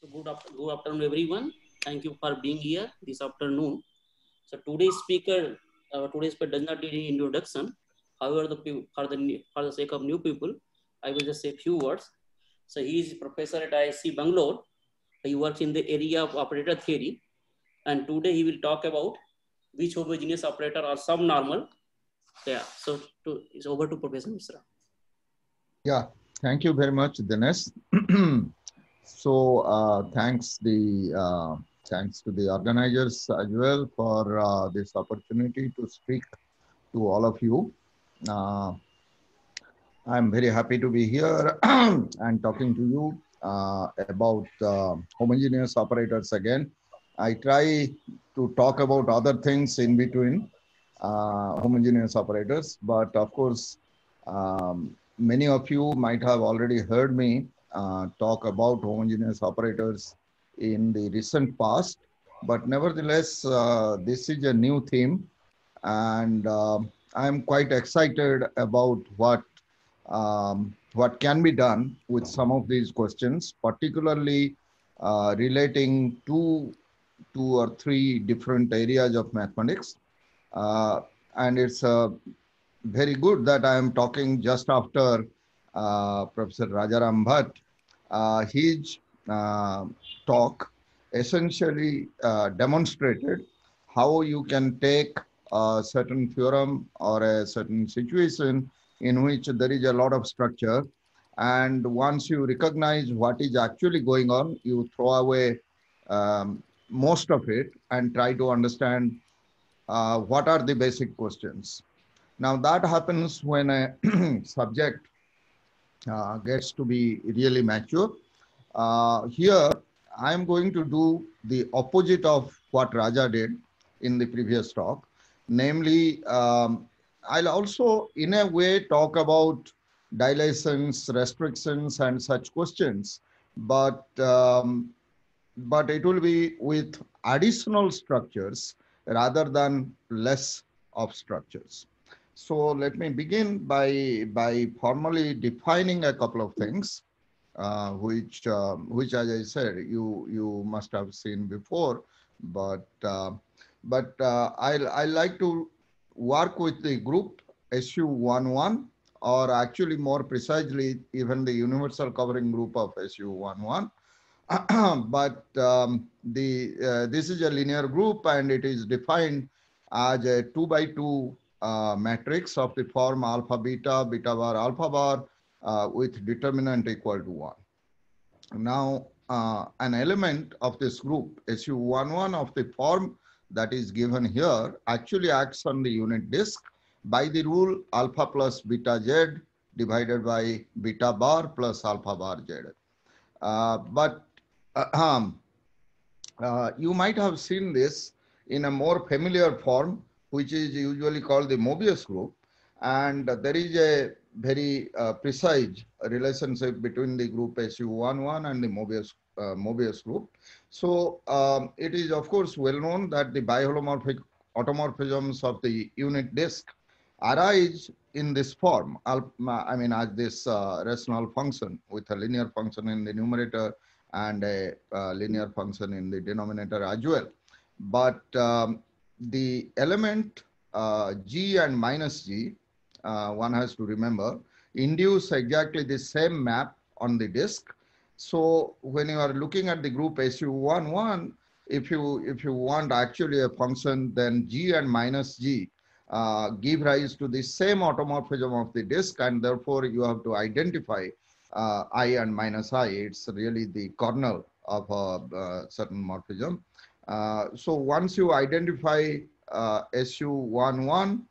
So good, after, good afternoon, everyone. Thank you for being here this afternoon. So today's speaker, uh, today's speaker does not need any introduction. However, the for the for the sake of new people, I will just say few words. So he is professor at ISC Bangalore. He works in the area of operator theory, and today he will talk about which homogeneous operator are subnormal. Yeah. So to, it's over to Professor Misra. Yeah. Thank you very much, Dinesh. So uh, thanks the uh, thanks to the organizers as well for uh, this opportunity to speak to all of you. Uh, I'm very happy to be here and talking to you uh, about uh, homogeneous operators again. I try to talk about other things in between homogeneous operators, but of course, um, many of you might have already heard me uh, talk about homogeneous operators in the recent past. But nevertheless, uh, this is a new theme and I'm um, quite excited about what um, what can be done with some of these questions, particularly uh, relating to two or three different areas of mathematics. Uh, and it's uh, very good that I am talking just after uh, Professor Rajaram Bhatt uh, his uh, talk essentially uh, demonstrated how you can take a certain theorem or a certain situation in which there is a lot of structure. And once you recognize what is actually going on, you throw away um, most of it and try to understand uh, what are the basic questions. Now that happens when a subject uh, gets to be really mature. Uh, here, I am going to do the opposite of what Raja did in the previous talk. Namely, um, I'll also, in a way, talk about dilations, restrictions, and such questions, but um, but it will be with additional structures rather than less of structures. So let me begin by, by formally defining a couple of things, uh, which, uh, which as I said, you, you must have seen before, but, uh, but uh, I, I like to work with the group SU11 or actually more precisely, even the universal covering group of SU11. but um, the, uh, this is a linear group and it is defined as a two by two uh, matrix of the form alpha beta, beta bar, alpha bar uh, with determinant equal to 1. Now, uh, an element of this group, SU11 of the form that is given here, actually acts on the unit disk by the rule alpha plus beta z divided by beta bar plus alpha bar z. Uh, but uh, you might have seen this in a more familiar form which is usually called the Mobius group. And there is a very uh, precise relationship between the group SU11 and the Mobius, uh, Mobius group. So um, it is of course well known that the biholomorphic automorphisms of the unit disk arise in this form, I mean as this uh, rational function with a linear function in the numerator and a uh, linear function in the denominator as well. But um, the element uh, g and minus g, uh, one has to remember, induce exactly the same map on the disk. So when you are looking at the group SU11, if you if you want actually a function, then g and minus g uh, give rise to the same automorphism of the disk, and therefore you have to identify uh, i and minus i. It's really the kernel of a uh, certain morphism. Uh, so once you identify uh, SU11,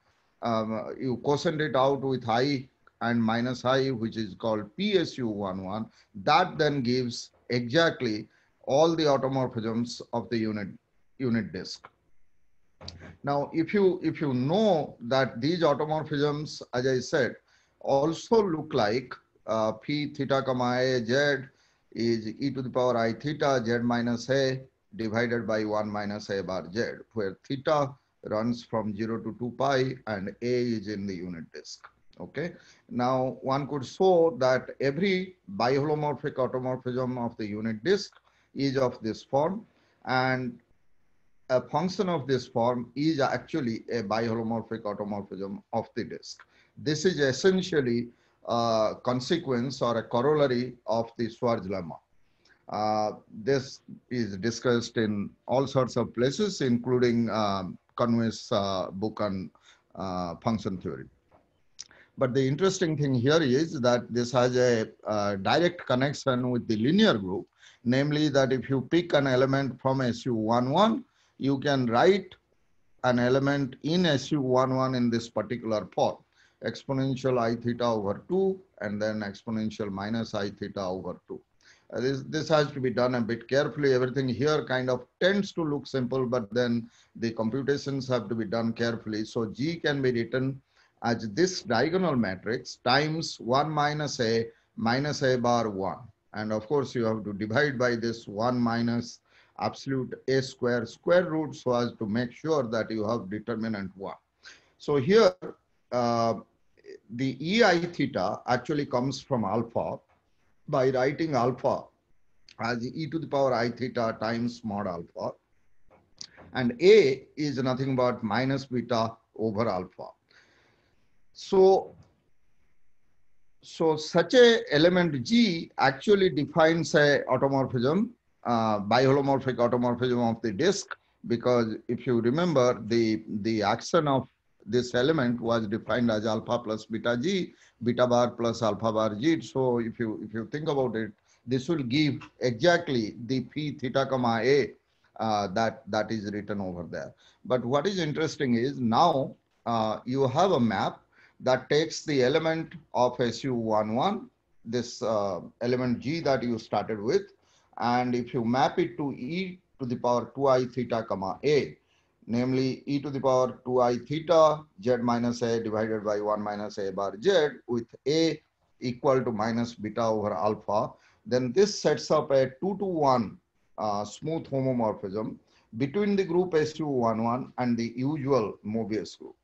um, you quotient it out with i and minus i, which is called PSU11. That then gives exactly all the automorphisms of the unit unit disk. Now, if you if you know that these automorphisms, as I said, also look like uh, phi theta comma a z is e to the power i theta z minus a divided by 1 minus a bar z, where theta runs from 0 to 2 pi and a is in the unit disk. Okay. Now, one could show that every biholomorphic automorphism of the unit disk is of this form and a function of this form is actually a biholomorphic automorphism of the disk. This is essentially a consequence or a corollary of the Schwarz lemma. Uh, this is discussed in all sorts of places, including um, Conway's uh, book on uh, function theory. But the interesting thing here is that this has a uh, direct connection with the linear group, namely that if you pick an element from SU11, you can write an element in SU11 in this particular form, exponential i theta over 2 and then exponential minus i theta over 2. Uh, this, this has to be done a bit carefully. Everything here kind of tends to look simple, but then the computations have to be done carefully. So G can be written as this diagonal matrix times 1 minus A minus A bar 1. And of course, you have to divide by this 1 minus absolute A square square root so as to make sure that you have determinant 1. So here, uh, the EI theta actually comes from alpha by writing alpha as e to the power i theta times mod alpha. And A is nothing but minus beta over alpha. So, so such a element G actually defines a automorphism, uh, biholomorphic automorphism of the disk, because if you remember the, the action of this element was defined as alpha plus beta g, beta bar plus alpha bar g. So if you if you think about it, this will give exactly the p theta comma a uh, that that is written over there. But what is interesting is now uh, you have a map that takes the element of SU11, this uh, element G that you started with, and if you map it to E to the power 2i theta comma A, namely e to the power 2i theta z minus a divided by 1 minus a bar z with a equal to minus beta over alpha, then this sets up a 2 to 1 uh, smooth homomorphism between the group SU11 and the usual Mobius group.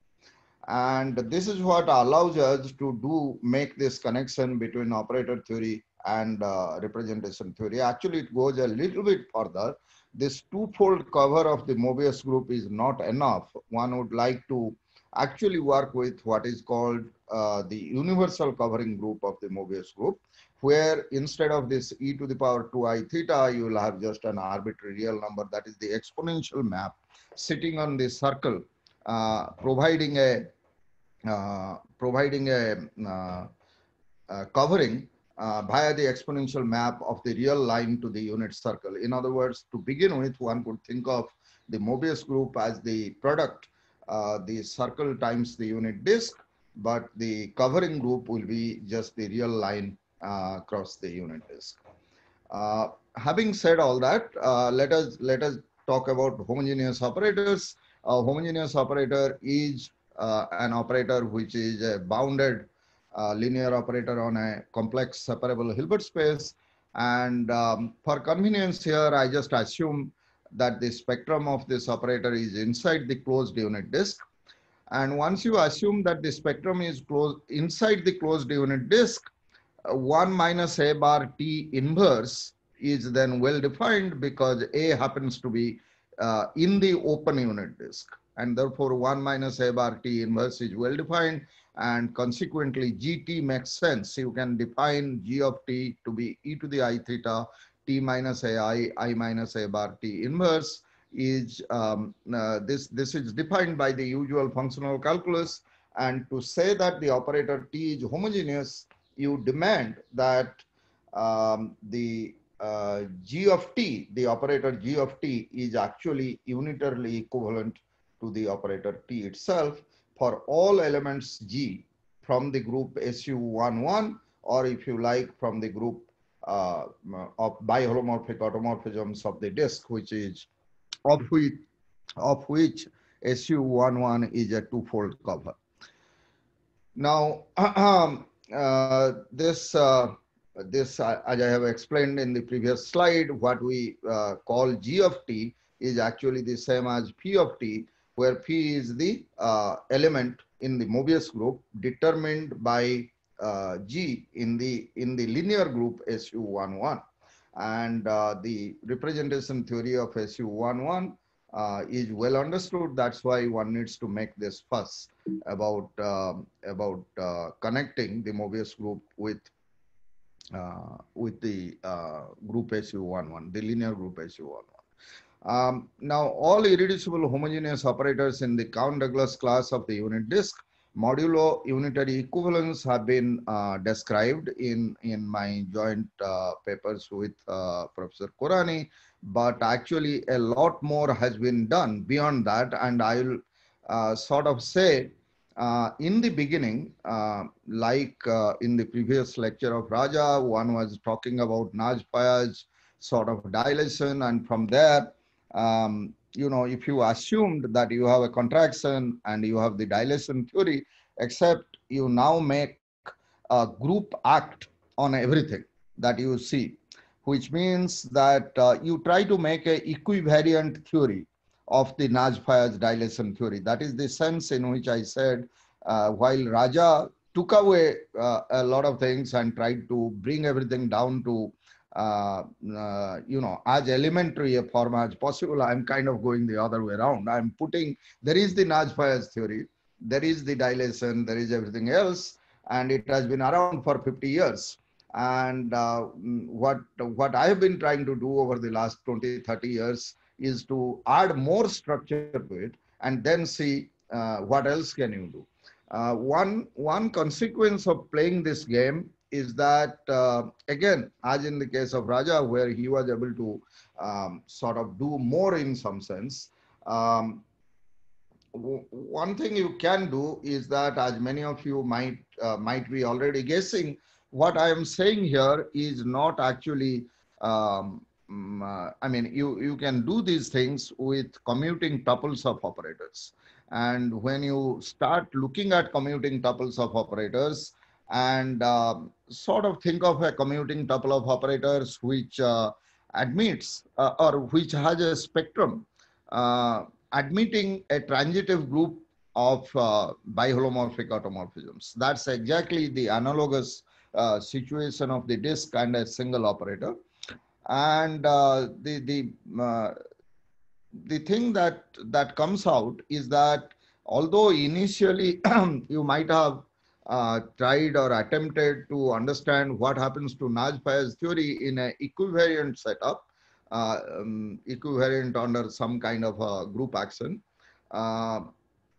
And this is what allows us to do make this connection between operator theory and uh, representation theory. Actually, it goes a little bit further this twofold cover of the Mobius group is not enough. One would like to actually work with what is called uh, the universal covering group of the Mobius group, where instead of this e to the power 2i theta, you will have just an arbitrary real number that is the exponential map sitting on the circle, uh, providing a uh, providing a, a uh, uh, covering uh, via the exponential map of the real line to the unit circle. In other words, to begin with, one could think of the Mobius group as the product, uh, the circle times the unit disk, but the covering group will be just the real line uh, across the unit disk. Uh, having said all that, uh, let us let us talk about homogeneous operators. A homogeneous operator is uh, an operator which is a bounded uh, linear operator on a complex separable Hilbert space. And um, for convenience here, I just assume that the spectrum of this operator is inside the closed unit disk. And once you assume that the spectrum is closed inside the closed unit disk, 1 minus A bar T inverse is then well defined because A happens to be uh, in the open unit disk. And therefore 1 minus A bar T inverse is well defined and consequently gt makes sense. You can define g of t to be e to the i theta t minus a i i minus a bar t inverse is um, uh, this this is defined by the usual functional calculus and to say that the operator t is homogeneous you demand that um, the uh, g of t the operator g of t is actually unitarily equivalent to the operator t itself for all elements G from the group SU11 or if you like from the group uh, of biholomorphic automorphisms of the disk which is of which of which SU11 is a two-fold cover. Now uh, this uh, this uh, as I have explained in the previous slide what we uh, call G of T is actually the same as P of T where P is the uh, element in the Mobius group determined by uh, G in the in the linear group SU11. And uh, the representation theory of SU11 uh, is well understood. That's why one needs to make this fuss about um, about uh, connecting the Mobius group with uh, with the group SU11, the linear group SU11. Um, now, all irreducible homogeneous operators in the Count-Douglas class of the unit disk modulo unitary equivalence have been uh, described in, in my joint uh, papers with uh, Professor Kurani. but actually a lot more has been done beyond that. And I will uh, sort of say uh, in the beginning, uh, like in the previous lecture of Raja, one was talking about Naj sort of dilation. And from there, um, you know, if you assumed that you have a contraction and you have the dilation theory, except you now make a group act on everything that you see, which means that uh, you try to make an equivariant theory of the naj dilation theory. That is the sense in which I said, uh, while Raja took away uh, a lot of things and tried to bring everything down to uh, uh, you know, as elementary a form as possible. I'm kind of going the other way around. I'm putting, there is the Naj Fayez theory, there is the dilation, there is everything else, and it has been around for 50 years. And uh, mm, what, what I have been trying to do over the last 20, 30 years is to add more structure to it and then see uh, what else can you do. Uh, one, one consequence of playing this game is that uh, again, as in the case of Raja, where he was able to um, sort of do more in some sense. Um, one thing you can do is that, as many of you might uh, might be already guessing, what I am saying here is not actually. Um, mm, uh, I mean, you you can do these things with commuting tuples of operators, and when you start looking at commuting tuples of operators, and um, sort of think of a commuting tuple of operators which uh, admits uh, or which has a spectrum uh, admitting a transitive group of uh, biholomorphic automorphisms. That's exactly the analogous uh, situation of the disk and a single operator. And uh, the, the, the thing that, that comes out is that although initially you might have uh, tried or attempted to understand what happens to Naj theory in an equivariant setup, uh, um, equivariant under some kind of a group action. Uh,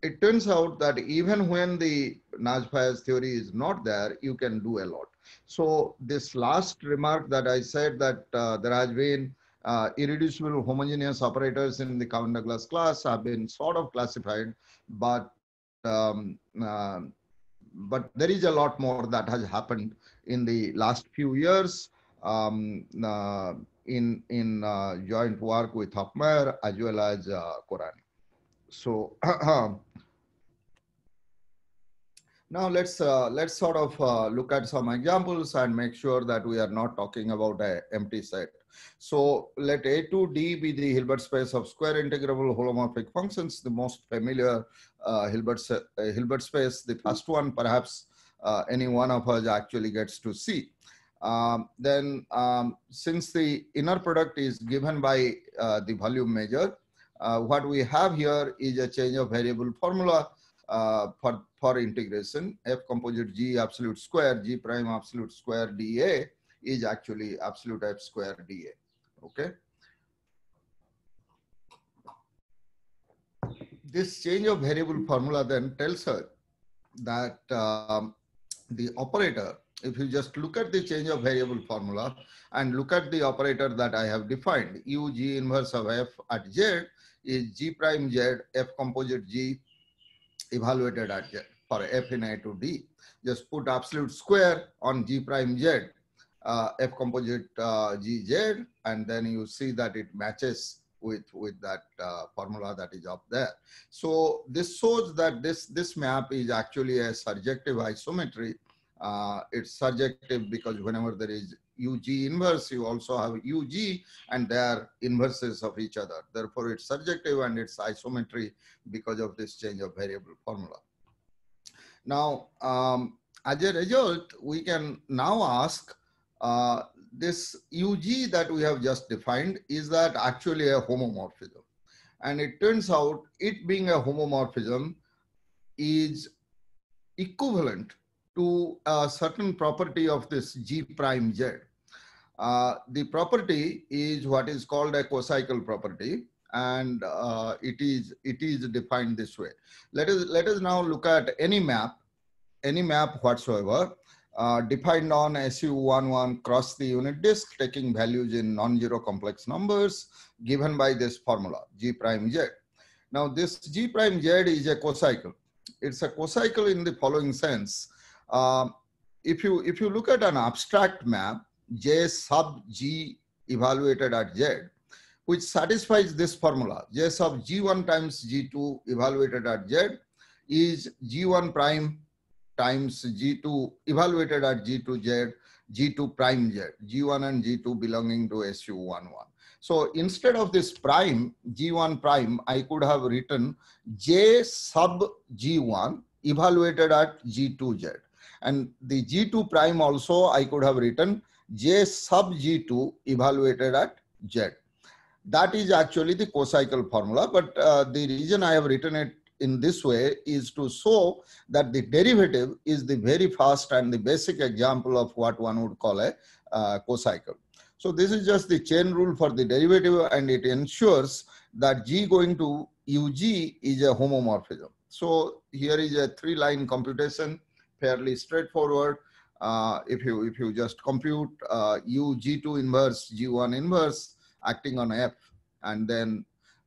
it turns out that even when the Naj theory is not there, you can do a lot. So this last remark that I said that uh, there has been uh, irreducible homogeneous operators in the Cowan Douglas class have been sort of classified, but um, uh, but there is a lot more that has happened in the last few years um, uh, in in uh, joint work with Hafmer as well as uh, Quran. So now let's uh, let's sort of uh, look at some examples and make sure that we are not talking about an empty set. So let A to D be the Hilbert space of square integrable holomorphic functions, the most familiar uh, Hilbert, uh, Hilbert space. The first one, perhaps uh, any one of us actually gets to see. Um, then um, since the inner product is given by uh, the volume measure, uh, what we have here is a change of variable formula uh, for, for integration f composite g absolute square g prime absolute square dA is actually absolute f square dA. Okay. This change of variable formula then tells us that um, the operator, if you just look at the change of variable formula and look at the operator that I have defined, u g inverse of f at z is g prime z f composite g evaluated at z for f in a to d. Just put absolute square on g prime z uh, F composite uh, GZ, and then you see that it matches with, with that uh, formula that is up there. So this shows that this, this map is actually a surjective isometry. Uh, it's surjective because whenever there is UG inverse, you also have UG and they are inverses of each other. Therefore, it's surjective and it's isometry because of this change of variable formula. Now, um, as a result, we can now ask uh, this UG that we have just defined is that actually a homomorphism. And it turns out it being a homomorphism is equivalent to a certain property of this G prime Z. Uh, the property is what is called a cocycle property and uh, it is it is defined this way. Let us let us now look at any map, any map whatsoever uh, defined on SU11 cross the unit disk, taking values in non-zero complex numbers given by this formula, G prime Z. Now this G prime Z is a cocycle. It's a cocycle in the following sense. Uh, if, you, if you look at an abstract map, J sub G evaluated at Z, which satisfies this formula, J sub G1 times G2 evaluated at Z is G1 prime times G2 evaluated at G2Z, G2 prime Z, G1 and G2 belonging to SU11. So instead of this prime, G1 prime, I could have written J sub G1 evaluated at G2Z. And the G2 prime also I could have written J sub G2 evaluated at Z. That is actually the co-cycle formula, but uh, the reason I have written it in this way is to show that the derivative is the very first and the basic example of what one would call a uh, cocycle. So this is just the chain rule for the derivative and it ensures that G going to UG is a homomorphism. So here is a three line computation, fairly straightforward. Uh, if you if you just compute uh, U G2 inverse G1 inverse acting on F and then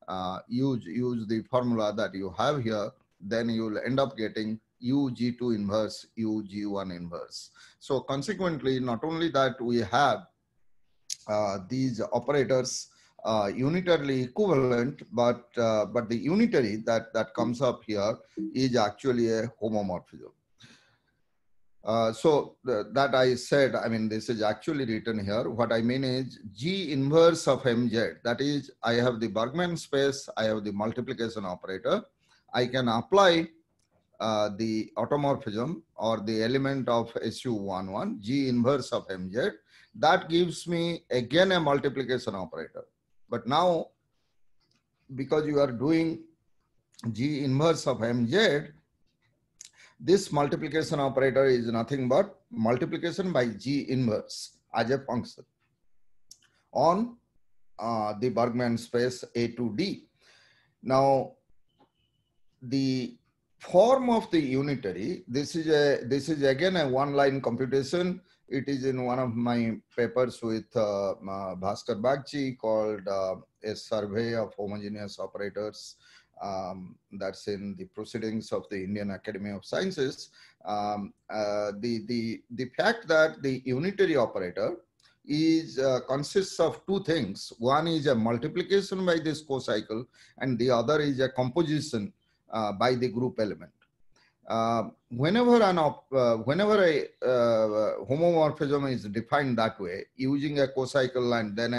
uh, use, use the formula that you have here, then you will end up getting UG2 inverse, UG1 inverse. So consequently, not only that we have uh, these operators uh, unitarily equivalent, but, uh, but the unitary that, that comes up here is actually a homomorphism. Uh, so that I said, I mean, this is actually written here. What I mean is G inverse of MZ. That is, I have the Bergman space, I have the multiplication operator. I can apply uh, the automorphism or the element of SU11, G inverse of MZ. That gives me again a multiplication operator. But now, because you are doing G inverse of MZ, this multiplication operator is nothing but multiplication by G inverse as a function on uh, the Bergman space A to D. Now, the form of the unitary, this is a this is again a one-line computation. It is in one of my papers with uh, uh, Bhaskar Bagchi called uh, A Survey of Homogeneous Operators um, that's in the proceedings of the Indian Academy of Sciences, um, uh, the, the, the fact that the unitary operator is uh, consists of two things. One is a multiplication by this co-cycle and the other is a composition uh, by the group element. Uh, whenever an uh, whenever a uh, homomorphism is defined that way, using a co-cycle and then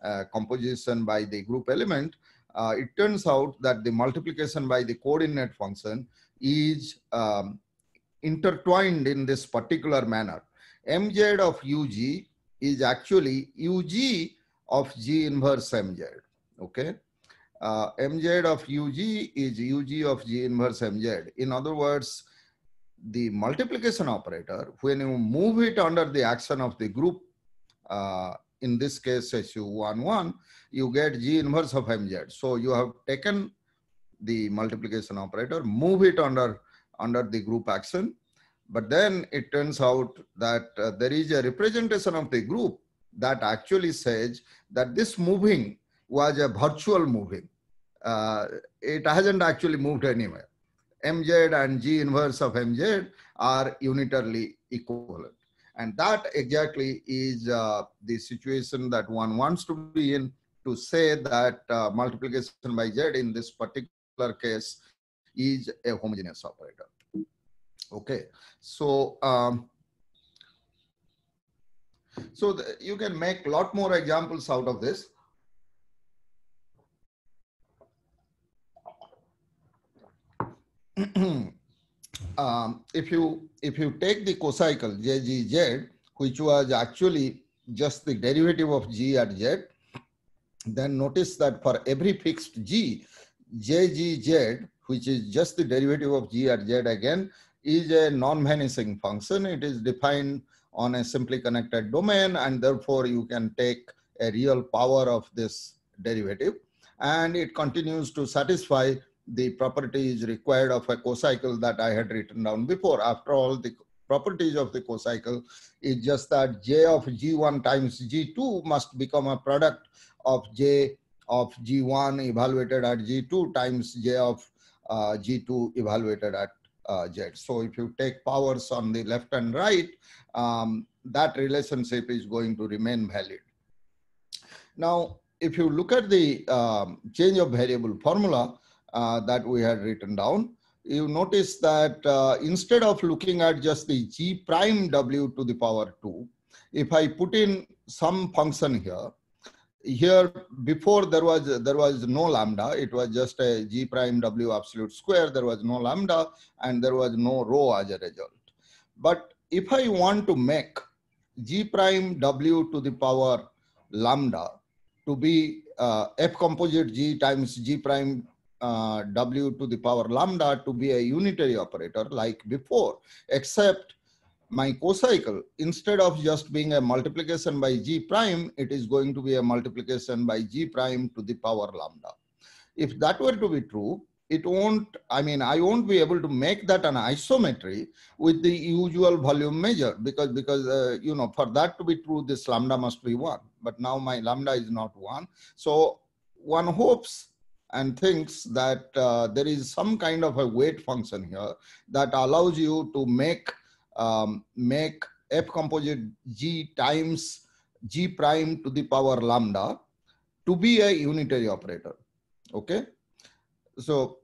a composition by the group element, uh, it turns out that the multiplication by the coordinate function is um, intertwined in this particular manner. MZ of UG is actually UG of G inverse MZ. Okay. Uh, MZ of UG is UG of G inverse MZ. In other words, the multiplication operator, when you move it under the action of the group, uh, in this case SU11, you get G inverse of MZ. So you have taken the multiplication operator, move it under, under the group action. But then it turns out that uh, there is a representation of the group that actually says that this moving was a virtual moving. Uh, it hasn't actually moved anywhere. MZ and G inverse of MZ are unitarily equivalent. And that exactly is uh, the situation that one wants to be in to say that uh, multiplication by z in this particular case is a homogeneous operator. Okay, so um, so the, you can make a lot more examples out of this. um, if you if you take the cocycle JGZ, which was actually just the derivative of G at Z, then notice that for every fixed g, jgz, which is just the derivative of g at z again, is a non-vanishing function. It is defined on a simply connected domain and therefore you can take a real power of this derivative and it continues to satisfy the properties required of a cocycle that I had written down before. After all, the properties of the cocycle is just that j of g1 times g2 must become a product of J of G1 evaluated at G2 times J of uh, G2 evaluated at uh, Z. So if you take powers on the left and right, um, that relationship is going to remain valid. Now, if you look at the um, change of variable formula uh, that we had written down, you notice that uh, instead of looking at just the g prime w to the power 2, if I put in some function here, here before there was there was no lambda it was just a g prime w absolute square there was no lambda and there was no rho as a result but if i want to make g prime w to the power lambda to be uh, f composite g times g prime uh, w to the power lambda to be a unitary operator like before except my cocycle, instead of just being a multiplication by g prime, it is going to be a multiplication by g prime to the power lambda. If that were to be true, it won't, I mean, I won't be able to make that an isometry with the usual volume measure because, because uh, you know, for that to be true, this lambda must be 1. But now my lambda is not 1. So one hopes and thinks that uh, there is some kind of a weight function here that allows you to make um, make f composite g times g prime to the power lambda to be a unitary operator. Okay. So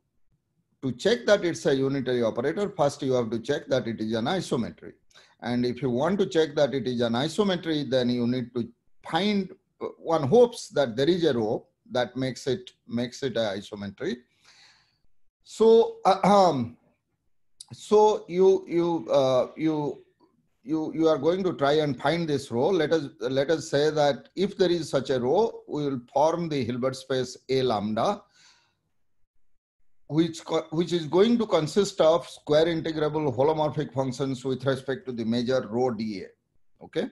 to check that it's a unitary operator, first you have to check that it is an isometry. And if you want to check that it is an isometry, then you need to find uh, one hopes that there is a rope that makes it makes it an isometry. So uh, um, so you you uh, you you you are going to try and find this row let us let us say that if there is such a row we will form the hilbert space a lambda which which is going to consist of square integrable holomorphic functions with respect to the major row dA okay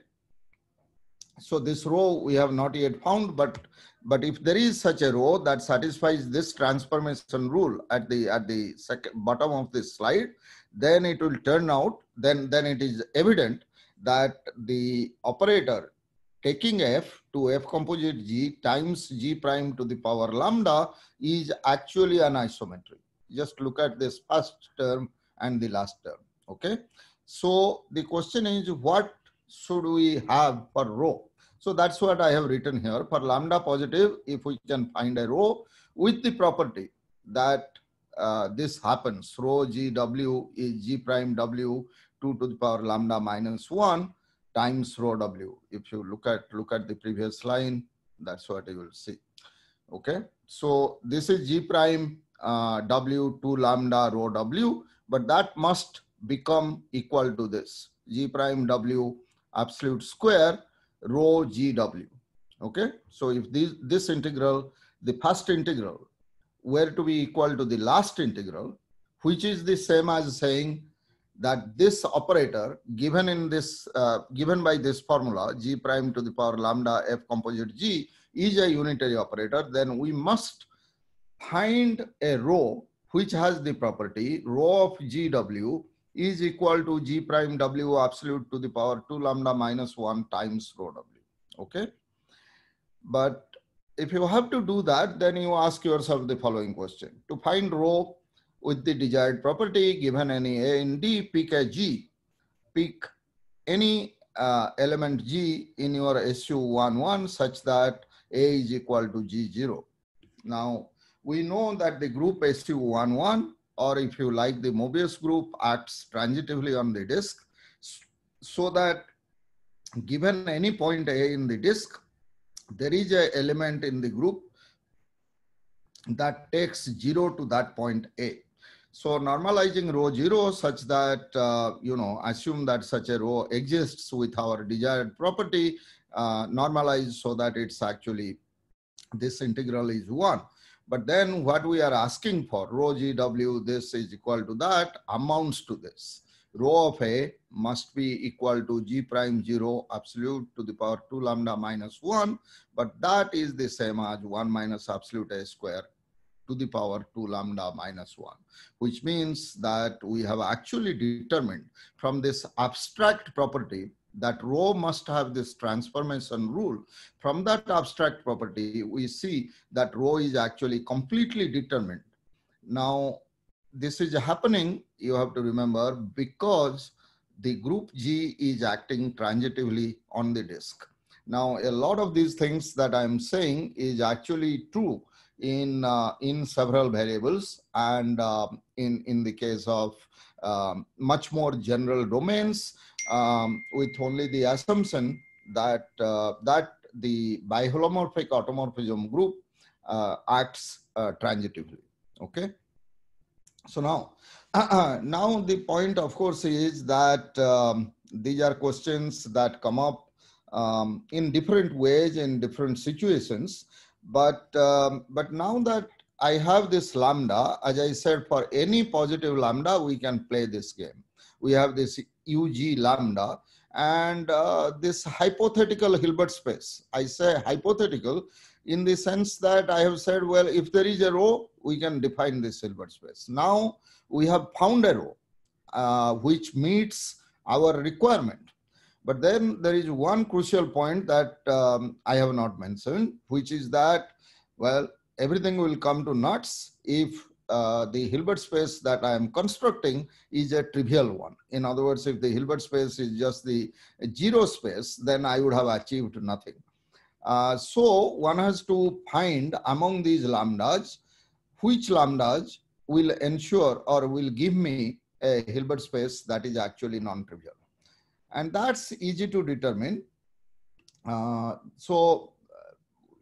so this row we have not yet found but but if there is such a row that satisfies this transformation rule at the at the bottom of this slide, then it will turn out, then, then it is evident that the operator taking f to f composite g times g prime to the power lambda is actually an isometry. Just look at this first term and the last term, okay? So the question is what should we have for rho? So that's what I have written here. For lambda positive, if we can find a row with the property that uh, this happens, rho GW is G prime W 2 to the power lambda minus 1 times rho W. If you look at, look at the previous line, that's what you will see. Okay, so this is G prime uh, W 2 lambda rho W, but that must become equal to this G prime W absolute square rho GW. Okay, so if this this integral, the first integral were to be equal to the last integral, which is the same as saying that this operator given in this uh, given by this formula g prime to the power lambda f composite g is a unitary operator then we must find a row which has the property row of gw is equal to G prime W absolute to the power 2 lambda minus 1 times rho W. Okay. But if you have to do that, then you ask yourself the following question. To find rho with the desired property given any A in D, pick a G. Pick any uh, element G in your SU11 such that A is equal to G0. Now, we know that the group SU11 or if you like the Mobius group acts transitively on the disk so that given any point A in the disk, there is a element in the group that takes zero to that point A. So normalizing row zero such that, uh, you know, assume that such a row exists with our desired property, uh, normalize so that it's actually, this integral is one. But then what we are asking for, rho GW, this is equal to that, amounts to this. Rho of A must be equal to G prime 0 absolute to the power 2 lambda minus 1, but that is the same as 1 minus absolute A square to the power 2 lambda minus 1, which means that we have actually determined from this abstract property that row must have this transformation rule. From that abstract property, we see that row is actually completely determined. Now, this is happening, you have to remember, because the group G is acting transitively on the disk. Now, a lot of these things that I'm saying is actually true in uh, in several variables and uh, in in the case of um, much more general domains um, with only the assumption that uh, that the biholomorphic automorphism group uh, acts uh, transitively. Okay. So now, now the point, of course, is that um, these are questions that come up um, in different ways in different situations. But um, but now that I have this lambda, as I said, for any positive lambda, we can play this game we have this UG lambda and uh, this hypothetical Hilbert space. I say hypothetical in the sense that I have said, well, if there is a row, we can define this Hilbert space. Now we have found a row uh, which meets our requirement. But then there is one crucial point that um, I have not mentioned, which is that, well, everything will come to nuts if uh, the Hilbert space that I am constructing is a trivial one. In other words, if the Hilbert space is just the zero space, then I would have achieved nothing. Uh, so one has to find among these lambdas, which lambdas will ensure or will give me a Hilbert space that is actually non-trivial. And that's easy to determine. Uh, so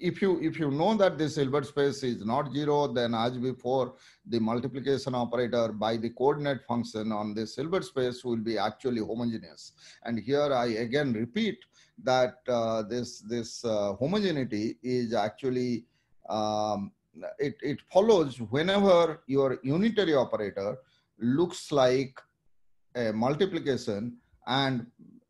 if you if you know that this Hilbert space is not zero, then as before, the multiplication operator by the coordinate function on this Hilbert space will be actually homogeneous. And here I again repeat that uh, this this uh, homogeneity is actually um, it it follows whenever your unitary operator looks like a multiplication and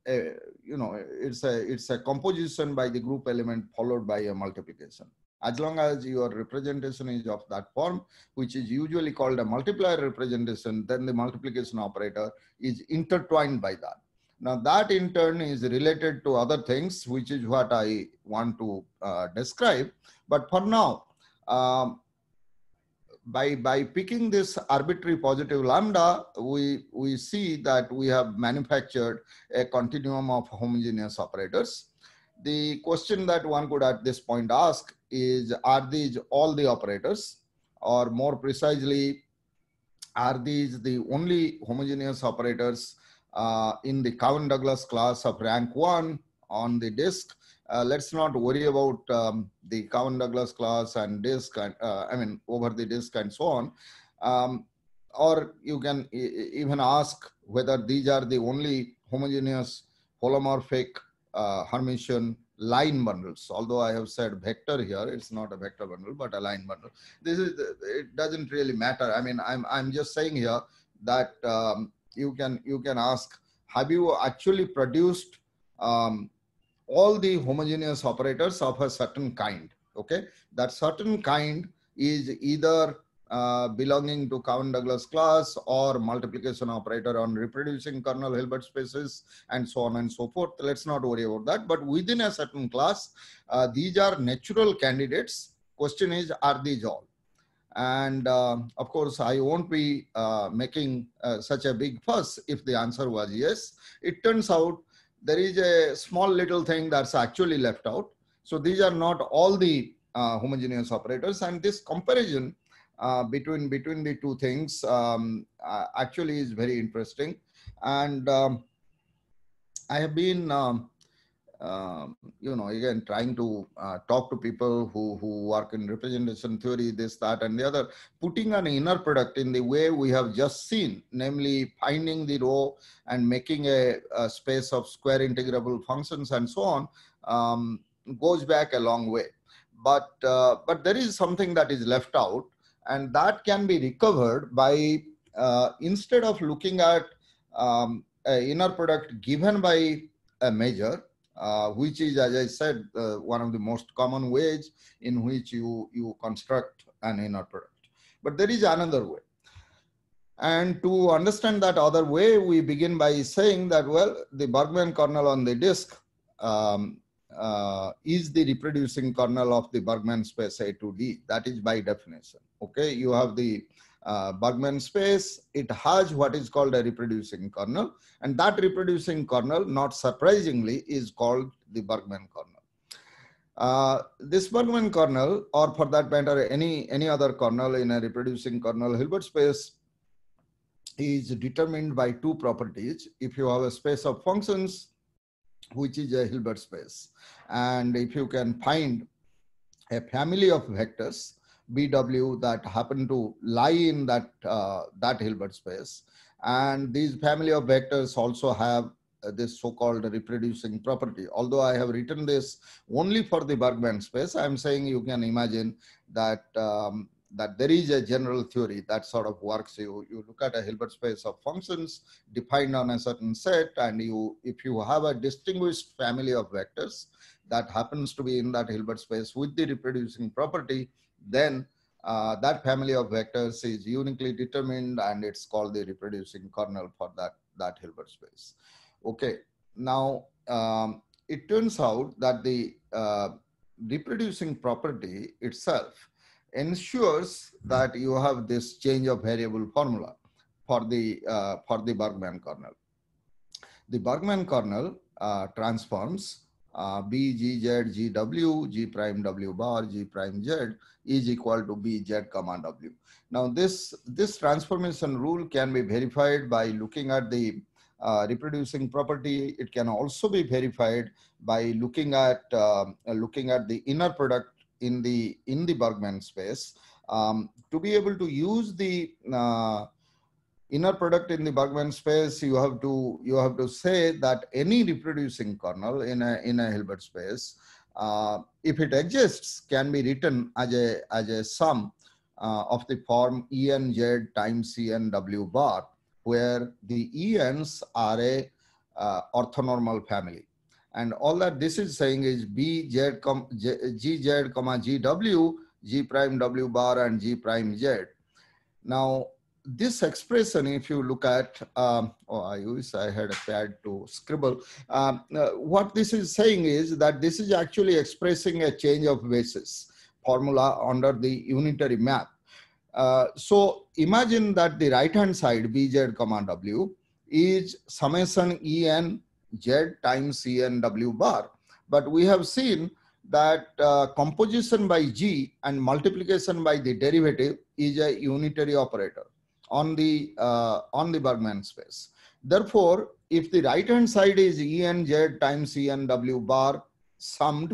a you know it's a it's a composition by the group element followed by a multiplication as long as your representation is of that form which is usually called a multiplier representation then the multiplication operator is intertwined by that now that in turn is related to other things which is what i want to uh, describe but for now um, by by picking this arbitrary positive lambda we we see that we have manufactured a continuum of homogeneous operators the question that one could at this point ask is are these all the operators or more precisely are these the only homogeneous operators uh, in the cowan douglas class of rank 1 on the disk uh, let's not worry about um, the common Douglas class and disk, and, uh, I mean, over the disk and so on. Um, or you can even ask whether these are the only homogeneous holomorphic uh, Hermitian line bundles. Although I have said vector here, it's not a vector bundle, but a line bundle. This is, it doesn't really matter. I mean, I'm, I'm just saying here that um, you can, you can ask, have you actually produced um, all the homogeneous operators of a certain kind. Okay, that certain kind is either uh, belonging to Cowan Douglas class or multiplication operator on reproducing kernel Hilbert spaces and so on and so forth. Let's not worry about that. But within a certain class, uh, these are natural candidates. Question is, are these all? And uh, of course, I won't be uh, making uh, such a big fuss if the answer was yes. It turns out there is a small little thing that's actually left out. So these are not all the uh, homogeneous operators and this comparison uh, between between the two things um, uh, actually is very interesting. And um, I have been um, um, you know again trying to uh, talk to people who who work in representation theory this that and the other putting an inner product in the way we have just seen namely finding the row and making a, a space of square integrable functions and so on um, goes back a long way but uh, but there is something that is left out and that can be recovered by uh, instead of looking at um, inner product given by a measure uh, which is, as I said, uh, one of the most common ways in which you, you construct an inner product. But there is another way. And to understand that other way, we begin by saying that, well, the Bergman kernel on the disk um, uh, is the reproducing kernel of the Bergman space A2D. That is by definition. Okay, you have the uh, Bergman space, it has what is called a reproducing kernel. And that reproducing kernel, not surprisingly, is called the Bergman kernel. Uh, this Bergman kernel, or for that matter, any, any other kernel in a reproducing kernel Hilbert space is determined by two properties. If you have a space of functions, which is a Hilbert space, and if you can find a family of vectors, BW that happen to lie in that, uh, that Hilbert space. And these family of vectors also have uh, this so-called reproducing property. Although I have written this only for the Bergman space, I'm saying you can imagine that um, that there is a general theory that sort of works. You, you look at a Hilbert space of functions defined on a certain set, and you if you have a distinguished family of vectors that happens to be in that Hilbert space with the reproducing property, then uh, that family of vectors is uniquely determined and it's called the reproducing kernel for that, that Hilbert space. Okay, now um, it turns out that the uh, reproducing property itself ensures that you have this change of variable formula for the, uh, for the Bergman kernel. The Bergman kernel uh, transforms uh, b g z g w g prime w bar g prime z is equal to b z comma w. Now this this transformation rule can be verified by looking at the uh, reproducing property. It can also be verified by looking at um, uh, looking at the inner product in the in the Bergman space. Um, to be able to use the uh, inner product in the Bergman space, you have to you have to say that any reproducing kernel in a in a Hilbert space, uh, if it exists, can be written as a as a sum uh, of the form E n z times C n w bar, where the e n s are a uh, orthonormal family, and all that this is saying is B z com, GZ comma GW G prime W bar and G prime Z. Now this expression, if you look at, um, oh, I wish I had a pad to scribble. Um, uh, what this is saying is that this is actually expressing a change of basis formula under the unitary map. Uh, so imagine that the right hand side bz comma w is summation en z times en w bar. But we have seen that uh, composition by g and multiplication by the derivative is a unitary operator on the uh, on the Bergman space. Therefore, if the right hand side is E n z times e n w bar summed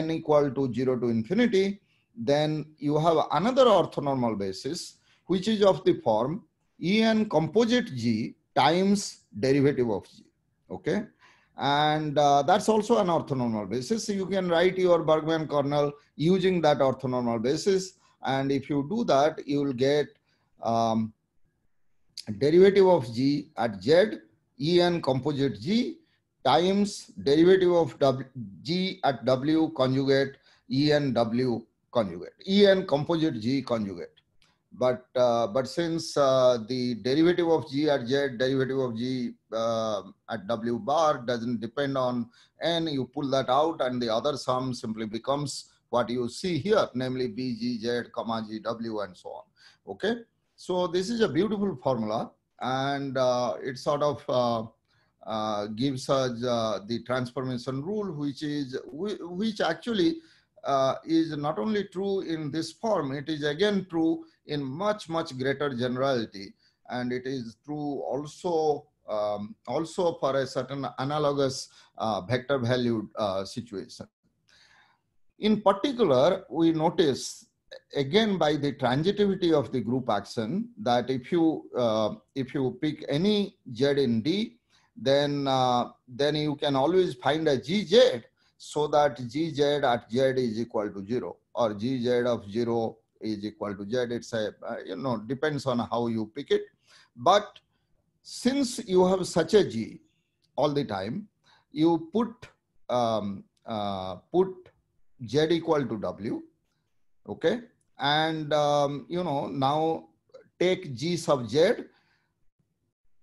n equal to 0 to infinity, then you have another orthonormal basis which is of the form e n composite G times derivative of G. Okay. And uh, that's also an orthonormal basis. So you can write your Bergman kernel using that orthonormal basis. And if you do that, you will get um, derivative of g at z, en composite g times derivative of w, g at w conjugate en w conjugate, en composite g conjugate. But uh, but since uh, the derivative of g at z, derivative of g uh, at w bar doesn't depend on n, you pull that out and the other sum simply becomes what you see here, namely bgz, comma gw and so on. Okay. So this is a beautiful formula and uh, it sort of uh, uh, gives us uh, the transformation rule, which is which actually uh, is not only true in this form, it is again true in much, much greater generality. And it is true also um, also for a certain analogous uh, vector valued situation. In particular, we notice again by the transitivity of the group action that if you uh, if you pick any z in d then uh, then you can always find a gz so that gz at z is equal to 0 or gz of 0 is equal to z it's a uh, you know depends on how you pick it but since you have such a g all the time you put um, uh, put z equal to w okay and um, you know now take g sub z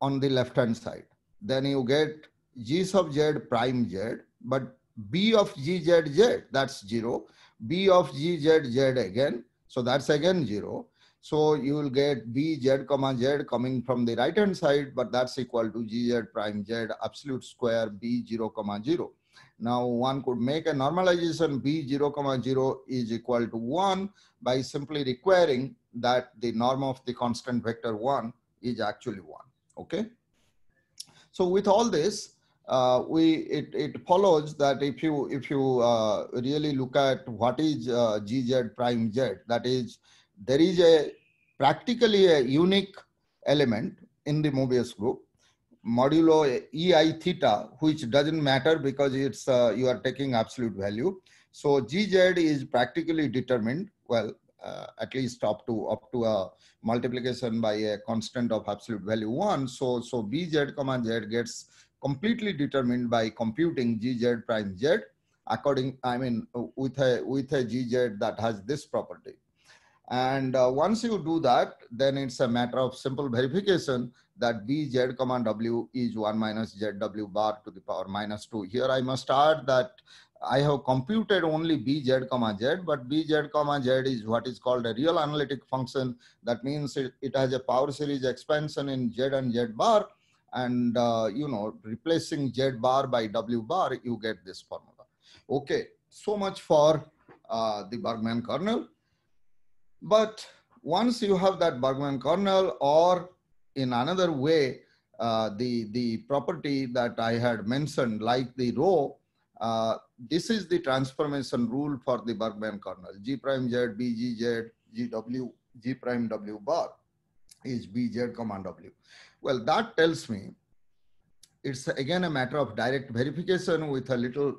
on the left hand side then you get g sub z prime z but b of g z z that's zero b of g z z again so that's again zero so you will get b z comma z coming from the right hand side but that's equal to g z prime z absolute square b zero comma zero now one could make a normalization B 0, comma 0 is equal to 1 by simply requiring that the norm of the constant vector 1 is actually 1. Okay. So with all this, uh, we it, it follows that if you if you uh, really look at what is uh, gz prime z, that is there is a practically a unique element in the Mobius group modulo ei theta, which doesn't matter because it's uh, you are taking absolute value. So gz is practically determined. Well, uh, at least up to up to a multiplication by a constant of absolute value one. So so bz comma z gets completely determined by computing gz prime z according. I mean with a with a gz that has this property. And uh, once you do that, then it's a matter of simple verification that bz comma w is 1 minus zw bar to the power minus 2. Here I must add that I have computed only bz comma z, but bz comma z is what is called a real analytic function. That means it, it has a power series expansion in z and z bar. And, uh, you know, replacing z bar by w bar, you get this formula. Okay, so much for uh, the Bergman kernel. But once you have that Bergman kernel or in another way, uh, the, the property that I had mentioned, like the row, uh, this is the transformation rule for the Bergman kernel. G prime Z, BGZ, GW, G prime W bar is BZ command W. Well, that tells me it's again a matter of direct verification with a little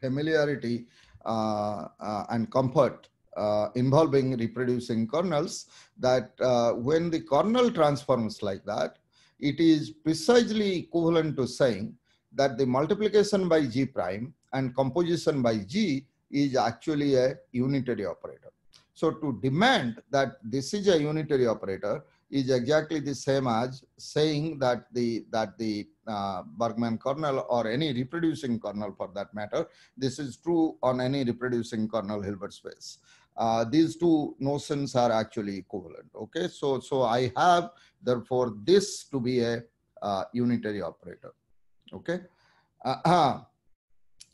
familiarity uh, uh and comfort uh, involving reproducing kernels that uh, when the kernel transforms like that, it is precisely equivalent to saying that the multiplication by G prime and composition by G is actually a unitary operator. So to demand that this is a unitary operator is exactly the same as saying that the that the uh, Bergman kernel or any reproducing kernel for that matter, this is true on any reproducing kernel Hilbert space. Uh, these two notions are actually equivalent. Okay, so, so I have therefore this to be a uh, unitary operator. Okay, uh,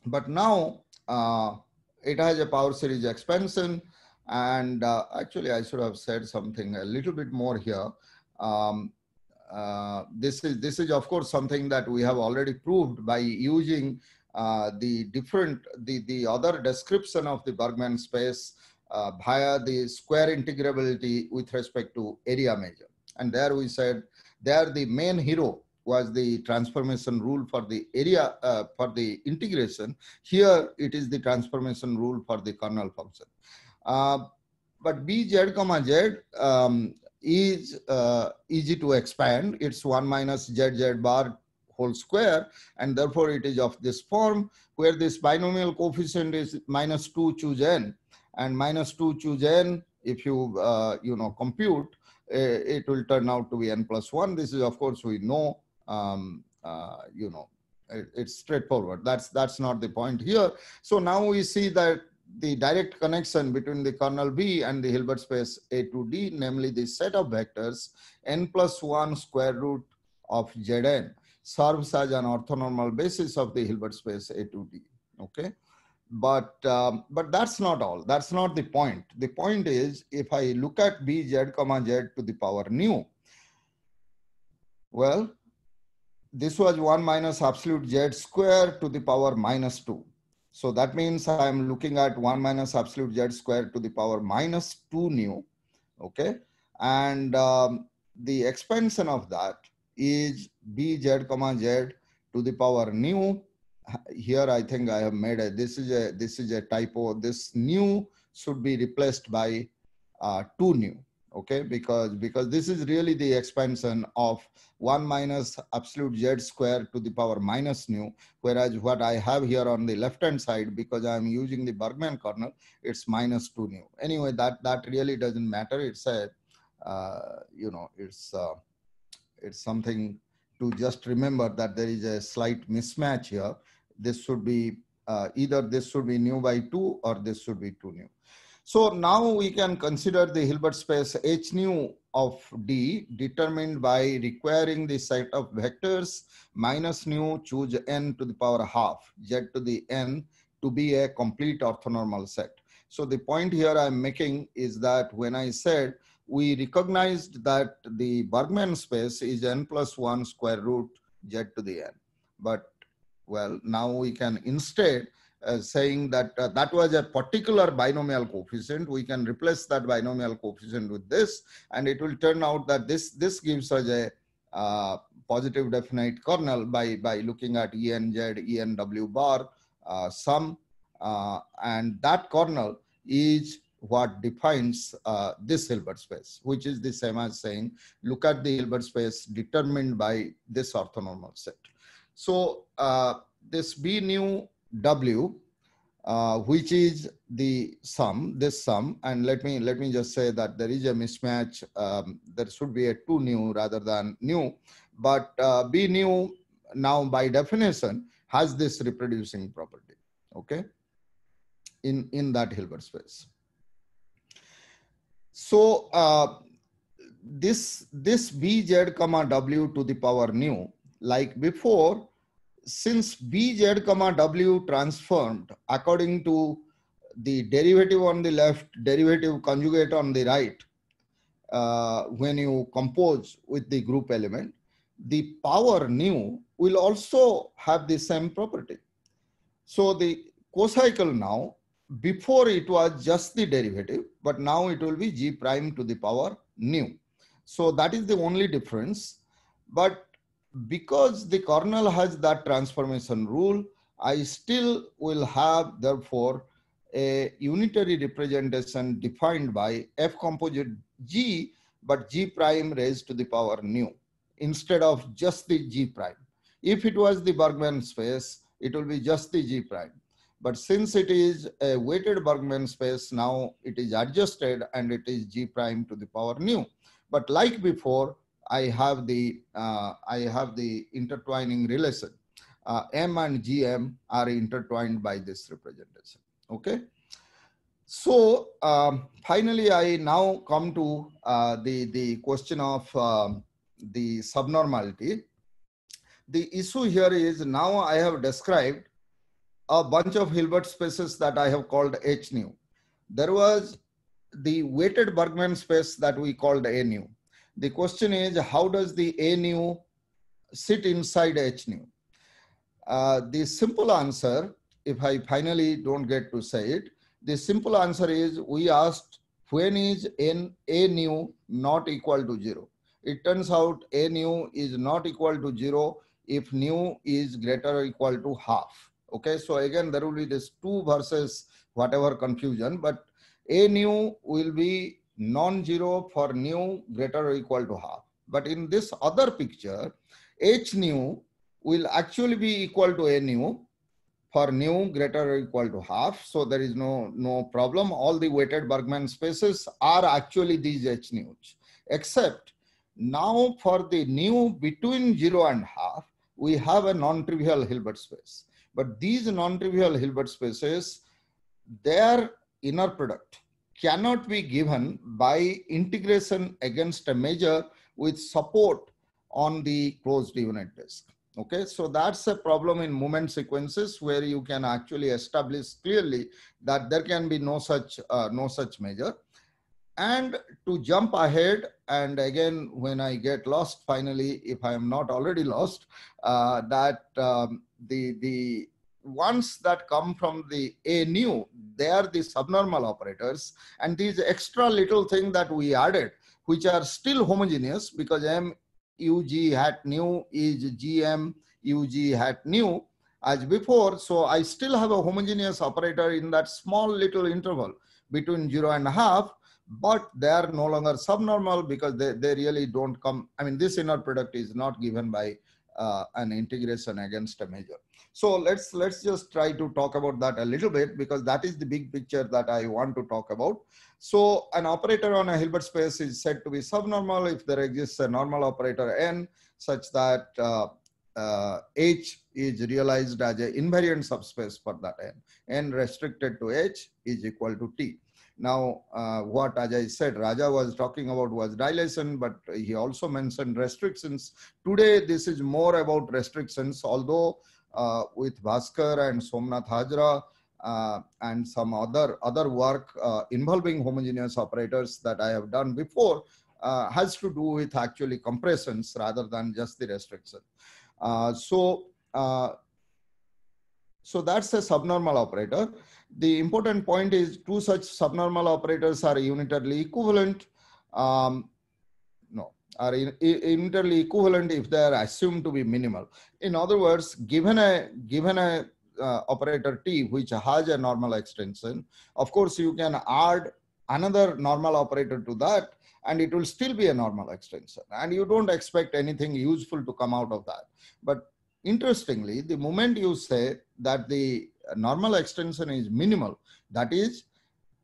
but now uh, it has a power series expansion and uh, actually I should have said something a little bit more here. Um, this is this is of course something that we have already proved by using the different the the other description of the Bergman space uh, via the square integrability with respect to area measure. And there we said, there the main hero was the transformation rule for the area, uh, for the integration. Here it is the transformation rule for the kernel function. Uh, but bz, comma z um, is uh, easy to expand. It's 1 minus Z bar whole square and therefore it is of this form where this binomial coefficient is minus 2 choose n and minus 2 choose n if you uh, you know compute uh, it will turn out to be n plus 1 this is of course we know um, uh, you know it, it's straightforward that's that's not the point here so now we see that the direct connection between the kernel B and the Hilbert space A to D, namely the set of vectors n plus 1 square root of Zn serves as an orthonormal basis of the Hilbert space A to D. Okay but um, but that's not all that's not the point the point is if i look at bz comma z to the power nu well this was 1 minus absolute z square to the power minus 2 so that means i am looking at 1 minus absolute z square to the power minus 2 nu okay and um, the expansion of that is bz comma z to the power nu here I think I have made a, this is a, this is a typo. This new should be replaced by uh, two new, okay? Because, because this is really the expansion of one minus absolute z square to the power minus nu, whereas what I have here on the left-hand side, because I'm using the Bergman kernel, it's minus two new. Anyway, that, that really doesn't matter. It's a, uh, you know, it's, uh, it's something to just remember that there is a slight mismatch here this should be uh, either this should be new by 2 or this should be 2 new. So now we can consider the Hilbert space H nu of D determined by requiring the set of vectors minus nu choose n to the power half z to the n to be a complete orthonormal set. So the point here I'm making is that when I said we recognized that the Bergman space is n plus 1 square root z to the n. But well, now we can instead uh, saying that uh, that was a particular binomial coefficient, we can replace that binomial coefficient with this, and it will turn out that this this gives us a uh, positive definite kernel by by looking at enz enw bar uh, sum, uh, and that kernel is what defines uh, this Hilbert space, which is the same as saying, look at the Hilbert space determined by this orthonormal set. So uh, this B nu W, uh, which is the sum, this sum, and let me let me just say that there is a mismatch. Um, there should be a two nu rather than nu, but uh, B nu now by definition has this reproducing property. Okay, in in that Hilbert space. So uh, this this bz comma w to the power nu like before, since bz comma w transformed according to the derivative on the left, derivative conjugate on the right, uh, when you compose with the group element, the power nu will also have the same property. So the cocycle now, before it was just the derivative, but now it will be g prime to the power nu. So that is the only difference. But because the kernel has that transformation rule, I still will have therefore a unitary representation defined by f composite g, but g prime raised to the power nu instead of just the g prime. If it was the Bergman space, it will be just the g prime. But since it is a weighted Bergman space, now it is adjusted and it is g prime to the power nu. But like before, I have the uh, I have the intertwining relation. Uh, M and GM are intertwined by this representation. Okay. So um, finally, I now come to uh, the the question of um, the subnormality. The issue here is now I have described a bunch of Hilbert spaces that I have called H nu. There was the weighted Bergman space that we called A nu the question is how does the A nu sit inside H nu? Uh, the simple answer, if I finally don't get to say it, the simple answer is we asked when is n a nu not equal to zero. It turns out a nu is not equal to zero if nu is greater or equal to half. Okay, so again there will be this two versus whatever confusion, but a nu will be non-zero for nu greater or equal to half. But in this other picture, h nu will actually be equal to a nu for nu greater or equal to half. So there is no, no problem. All the weighted Bergman spaces are actually these h nu's. Except now for the nu between 0 and half, we have a non-trivial Hilbert space. But these non-trivial Hilbert spaces, their inner product cannot be given by integration against a measure with support on the closed unit disk. Okay, so that's a problem in movement sequences where you can actually establish clearly that there can be no such uh, no such measure. And to jump ahead, and again, when I get lost, finally, if I am not already lost, uh, that um, the the ones that come from the a new they are the subnormal operators and these extra little thing that we added which are still homogeneous because m u g hat new is g m u g hat new as before so i still have a homogeneous operator in that small little interval between zero and a half but they are no longer subnormal because they, they really don't come i mean this inner product is not given by uh, an integration against a major. So let's let's just try to talk about that a little bit because that is the big picture that I want to talk about. So an operator on a Hilbert space is said to be subnormal if there exists a normal operator n such that uh, uh, H is realized as an invariant subspace for that n. n restricted to H is equal to T. Now, uh, what Ajay said, Raja was talking about was dilation, but he also mentioned restrictions. Today, this is more about restrictions, although uh, with Bhaskar and Somnath Hajra uh, and some other, other work uh, involving homogeneous operators that I have done before uh, has to do with actually compressions rather than just the restriction. Uh, so, so that's a subnormal operator. The important point is two such subnormal operators are unitarily equivalent. Um, no, are in, unitarily equivalent if they are assumed to be minimal. In other words, given a given a uh, operator t which has a normal extension, of course you can add another normal operator to that and it will still be a normal extension and you don't expect anything useful to come out of that but interestingly the moment you say that the normal extension is minimal. That is,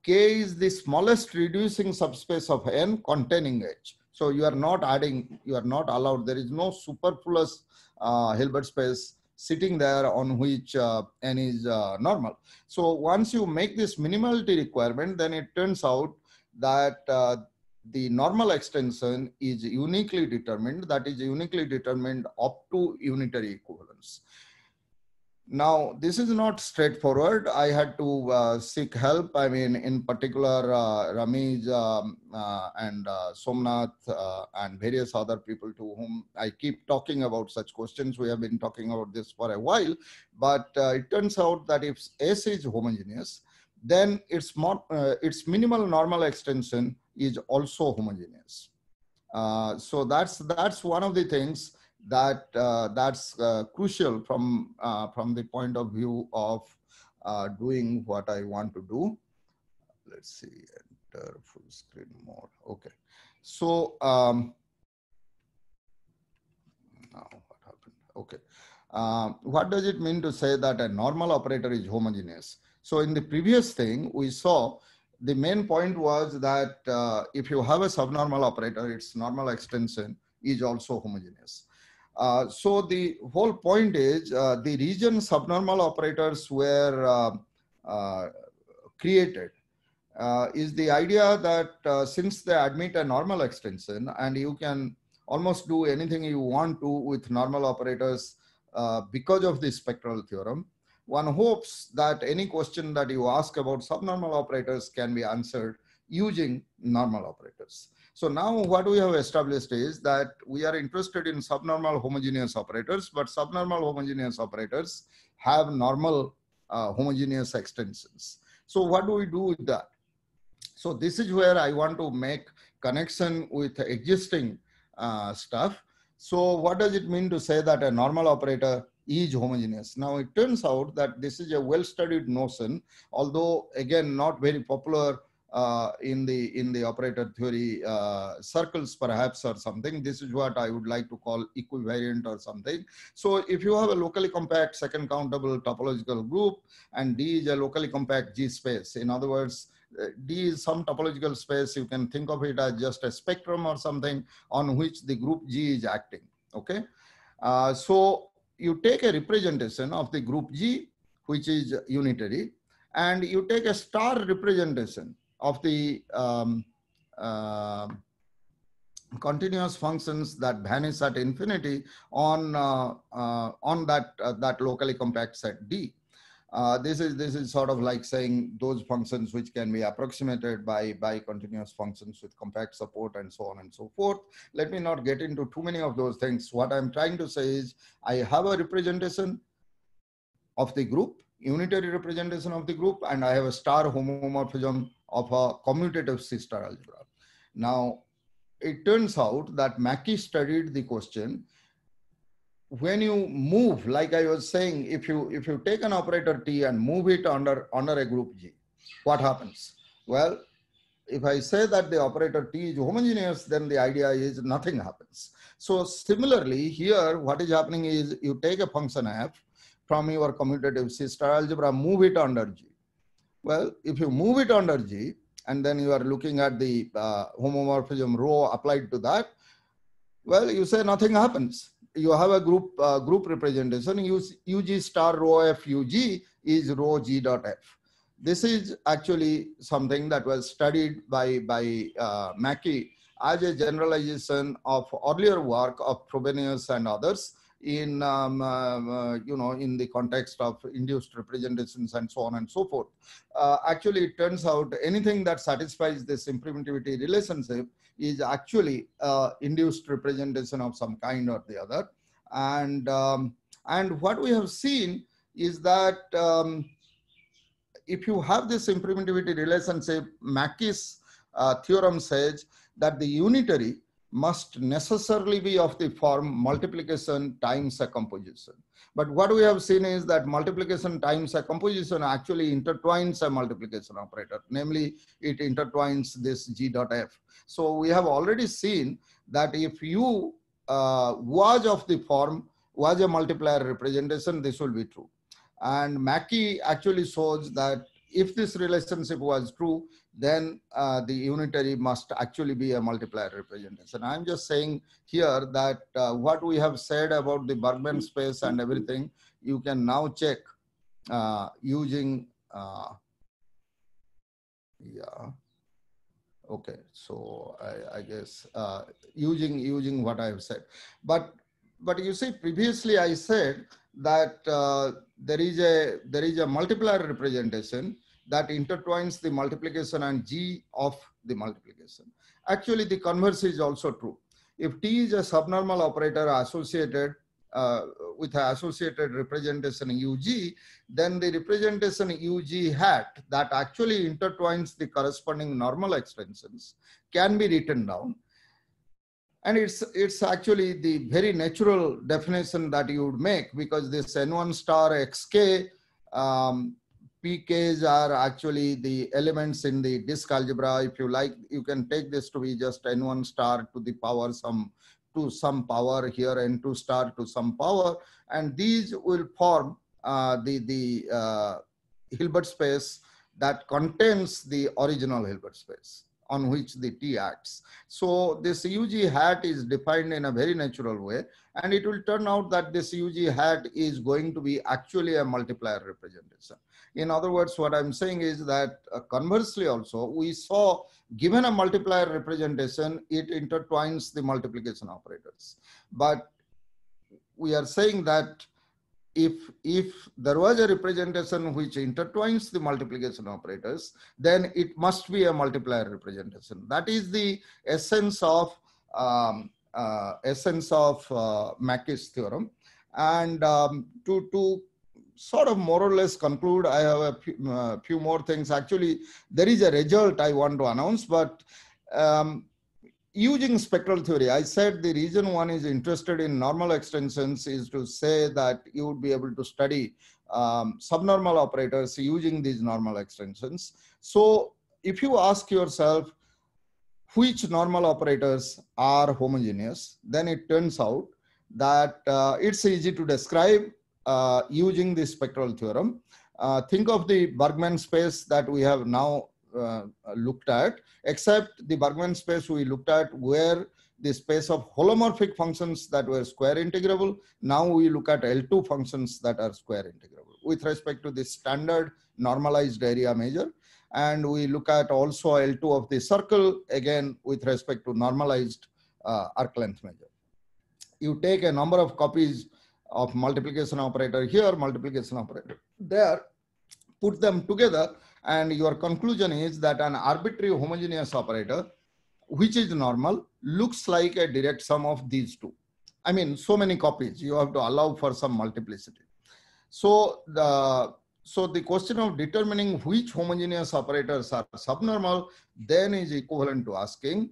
K is the smallest reducing subspace of N containing H. So you are not adding, you are not allowed. There is no superfluous uh, Hilbert space sitting there on which uh, N is uh, normal. So once you make this minimality requirement, then it turns out that uh, the normal extension is uniquely determined, that is uniquely determined up to unitary equivalence. Now, this is not straightforward. I had to uh, seek help. I mean, in particular, uh, Ramesh um, uh, and uh, Somnath uh, and various other people to whom I keep talking about such questions. We have been talking about this for a while, but uh, it turns out that if S is homogeneous, then its, its minimal normal extension is also homogeneous. so that's, that's one of the things that uh, that's uh, crucial from uh, from the point of view of uh, doing what I want to do. Let's see, enter full screen mode. Okay, so um, now what happened? Okay, um, what does it mean to say that a normal operator is homogeneous? So in the previous thing, we saw the main point was that uh, if you have a subnormal operator, its normal extension is also homogeneous. Uh, so the whole point is uh, the region subnormal operators were uh, uh created uh, is the idea that uh, since they admit a normal extension and you can almost do anything you want to with normal operators because of the spectral theorem, one hopes that any question that you ask about subnormal operators can be answered using normal operators. So now what we have established is that we are interested in subnormal homogeneous operators, but subnormal homogeneous operators have normal uh, homogeneous extensions. So what do we do with that? So this is where I want to make connection with existing uh, stuff. So what does it mean to say that a normal operator is homogeneous? Now it turns out that this is a well-studied notion, although again, not very popular uh, in the in the operator theory uh, circles perhaps or something. This is what I would like to call equivariant or something. So if you have a locally compact second countable topological group and D is a locally compact G space, in other words, uh, D is some topological space. You can think of it as just a spectrum or something on which the group G is acting. Okay. Uh, so you take a representation of the group G, which is unitary, and you take a star representation of the um, uh, continuous functions that vanish at infinity on uh, uh, on that uh, that locally compact set D. Uh, this is this is sort of like saying those functions which can be approximated by by continuous functions with compact support and so on and so forth. Let me not get into too many of those things. What I'm trying to say is I have a representation of the group unitary representation of the group and I have a star homomorphism of a commutative sister algebra. Now, it turns out that Mackey studied the question when you move, like I was saying, if you if you take an operator T and move it under under a group G, what happens? Well, if I say that the operator T is homogeneous, then the idea is nothing happens. So similarly, here what is happening is you take a function f from your commutative sister algebra, move it under G. Well, if you move it under G, and then you are looking at the uh, homomorphism rho applied to that, well, you say nothing happens. You have a group uh, group representation. UG star rho F U G UG is rho g dot f. This is actually something that was studied by by uh, Mackey as a generalization of earlier work of Frobenius and others in um, uh, uh, you know in the context of induced representations and so on and so forth uh, actually it turns out anything that satisfies this imprimitivity relationship is actually uh, induced representation of some kind or the other and um, and what we have seen is that um, if you have this imprimitivity relationship mackey's uh, theorem says that the unitary must necessarily be of the form multiplication times a composition. But what we have seen is that multiplication times a composition actually intertwines a multiplication operator, namely it intertwines this g dot f. So we have already seen that if u uh, was of the form, was a multiplier representation, this will be true. And Mackey actually shows that if this relationship was true, then uh, the unitary must actually be a multiplier representation. I'm just saying here that uh, what we have said about the Bergman space and everything, you can now check uh, using, uh, yeah, okay, so I, I guess uh, using, using what I have said. But, but you see, previously I said that uh, there is a there is a multiplier representation that intertwines the multiplication and G of the multiplication. Actually, the converse is also true. If T is a subnormal operator associated uh, with an associated representation UG, then the representation UG hat that actually intertwines the corresponding normal extensions can be written down. And it's, it's actually the very natural definition that you would make because this N1 star XK um, pk's are actually the elements in the disk algebra if you like you can take this to be just n1 star to the power some to some power here n2 star to some power and these will form uh, the the uh, hilbert space that contains the original hilbert space on which the T acts. So this UG hat is defined in a very natural way and it will turn out that this UG hat is going to be actually a multiplier representation. In other words, what I'm saying is that uh, conversely also, we saw given a multiplier representation, it intertwines the multiplication operators. But we are saying that if if there was a representation which intertwines the multiplication operators then it must be a multiplier representation that is the essence of um, uh, essence of uh, mackey's theorem and um, to to sort of more or less conclude i have a few, uh, few more things actually there is a result i want to announce but um, using spectral theory, I said the reason one is interested in normal extensions is to say that you would be able to study um, subnormal operators using these normal extensions. So if you ask yourself which normal operators are homogeneous, then it turns out that uh, it's easy to describe uh, using the spectral theorem. Uh, think of the Bergman space that we have now uh, looked at, except the Bergman space we looked at where the space of holomorphic functions that were square integrable. Now we look at L2 functions that are square integrable with respect to the standard normalized area measure. And we look at also L2 of the circle again with respect to normalized uh, arc length measure. You take a number of copies of multiplication operator here, multiplication operator there, put them together and your conclusion is that an arbitrary homogeneous operator, which is normal, looks like a direct sum of these two. I mean, so many copies, you have to allow for some multiplicity. So the, so the question of determining which homogeneous operators are subnormal then is equivalent to asking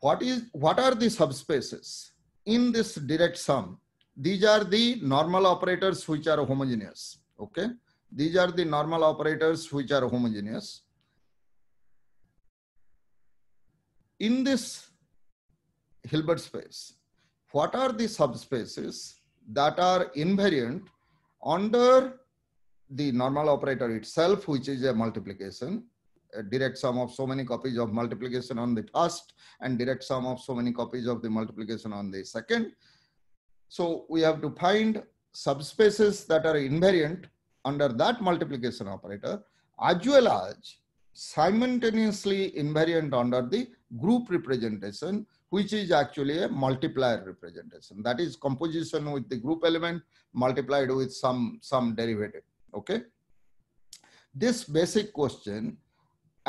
what is what are the subspaces in this direct sum these are the normal operators which are homogeneous okay these are the normal operators which are homogeneous. In this Hilbert space, what are the subspaces that are invariant under the normal operator itself, which is a multiplication, a direct sum of so many copies of multiplication on the first and direct sum of so many copies of the multiplication on the second. So we have to find subspaces that are invariant under that multiplication operator as well as simultaneously invariant under the group representation which is actually a multiplier representation that is composition with the group element multiplied with some some derivative okay this basic question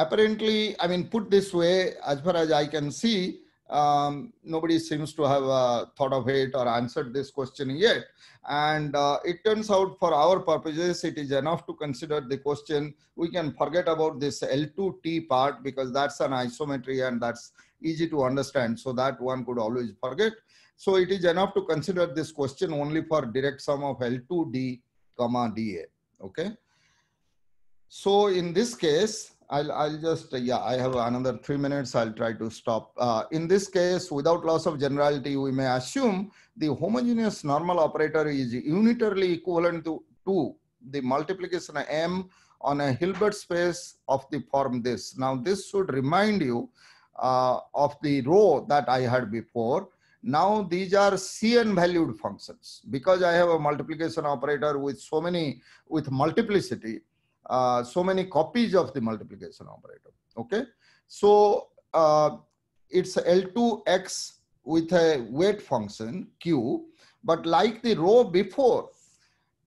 apparently i mean put this way as far as i can see um, nobody seems to have uh, thought of it or answered this question yet. And uh, it turns out for our purposes, it is enough to consider the question. We can forget about this L2T part because that's an isometry and that's easy to understand. So that one could always forget. So it is enough to consider this question only for direct sum of L2D comma DA. Okay. So in this case, I'll, I'll just, uh, yeah, I have another three minutes. I'll try to stop. Uh, in this case, without loss of generality, we may assume the homogeneous normal operator is unitarily equivalent to, to the multiplication M on a Hilbert space of the form this. Now, this should remind you uh, of the row that I had before. Now, these are Cn valued functions. Because I have a multiplication operator with so many, with multiplicity, uh, so many copies of the multiplication operator. Okay, so uh, it's L2x with a weight function q, but like the row before,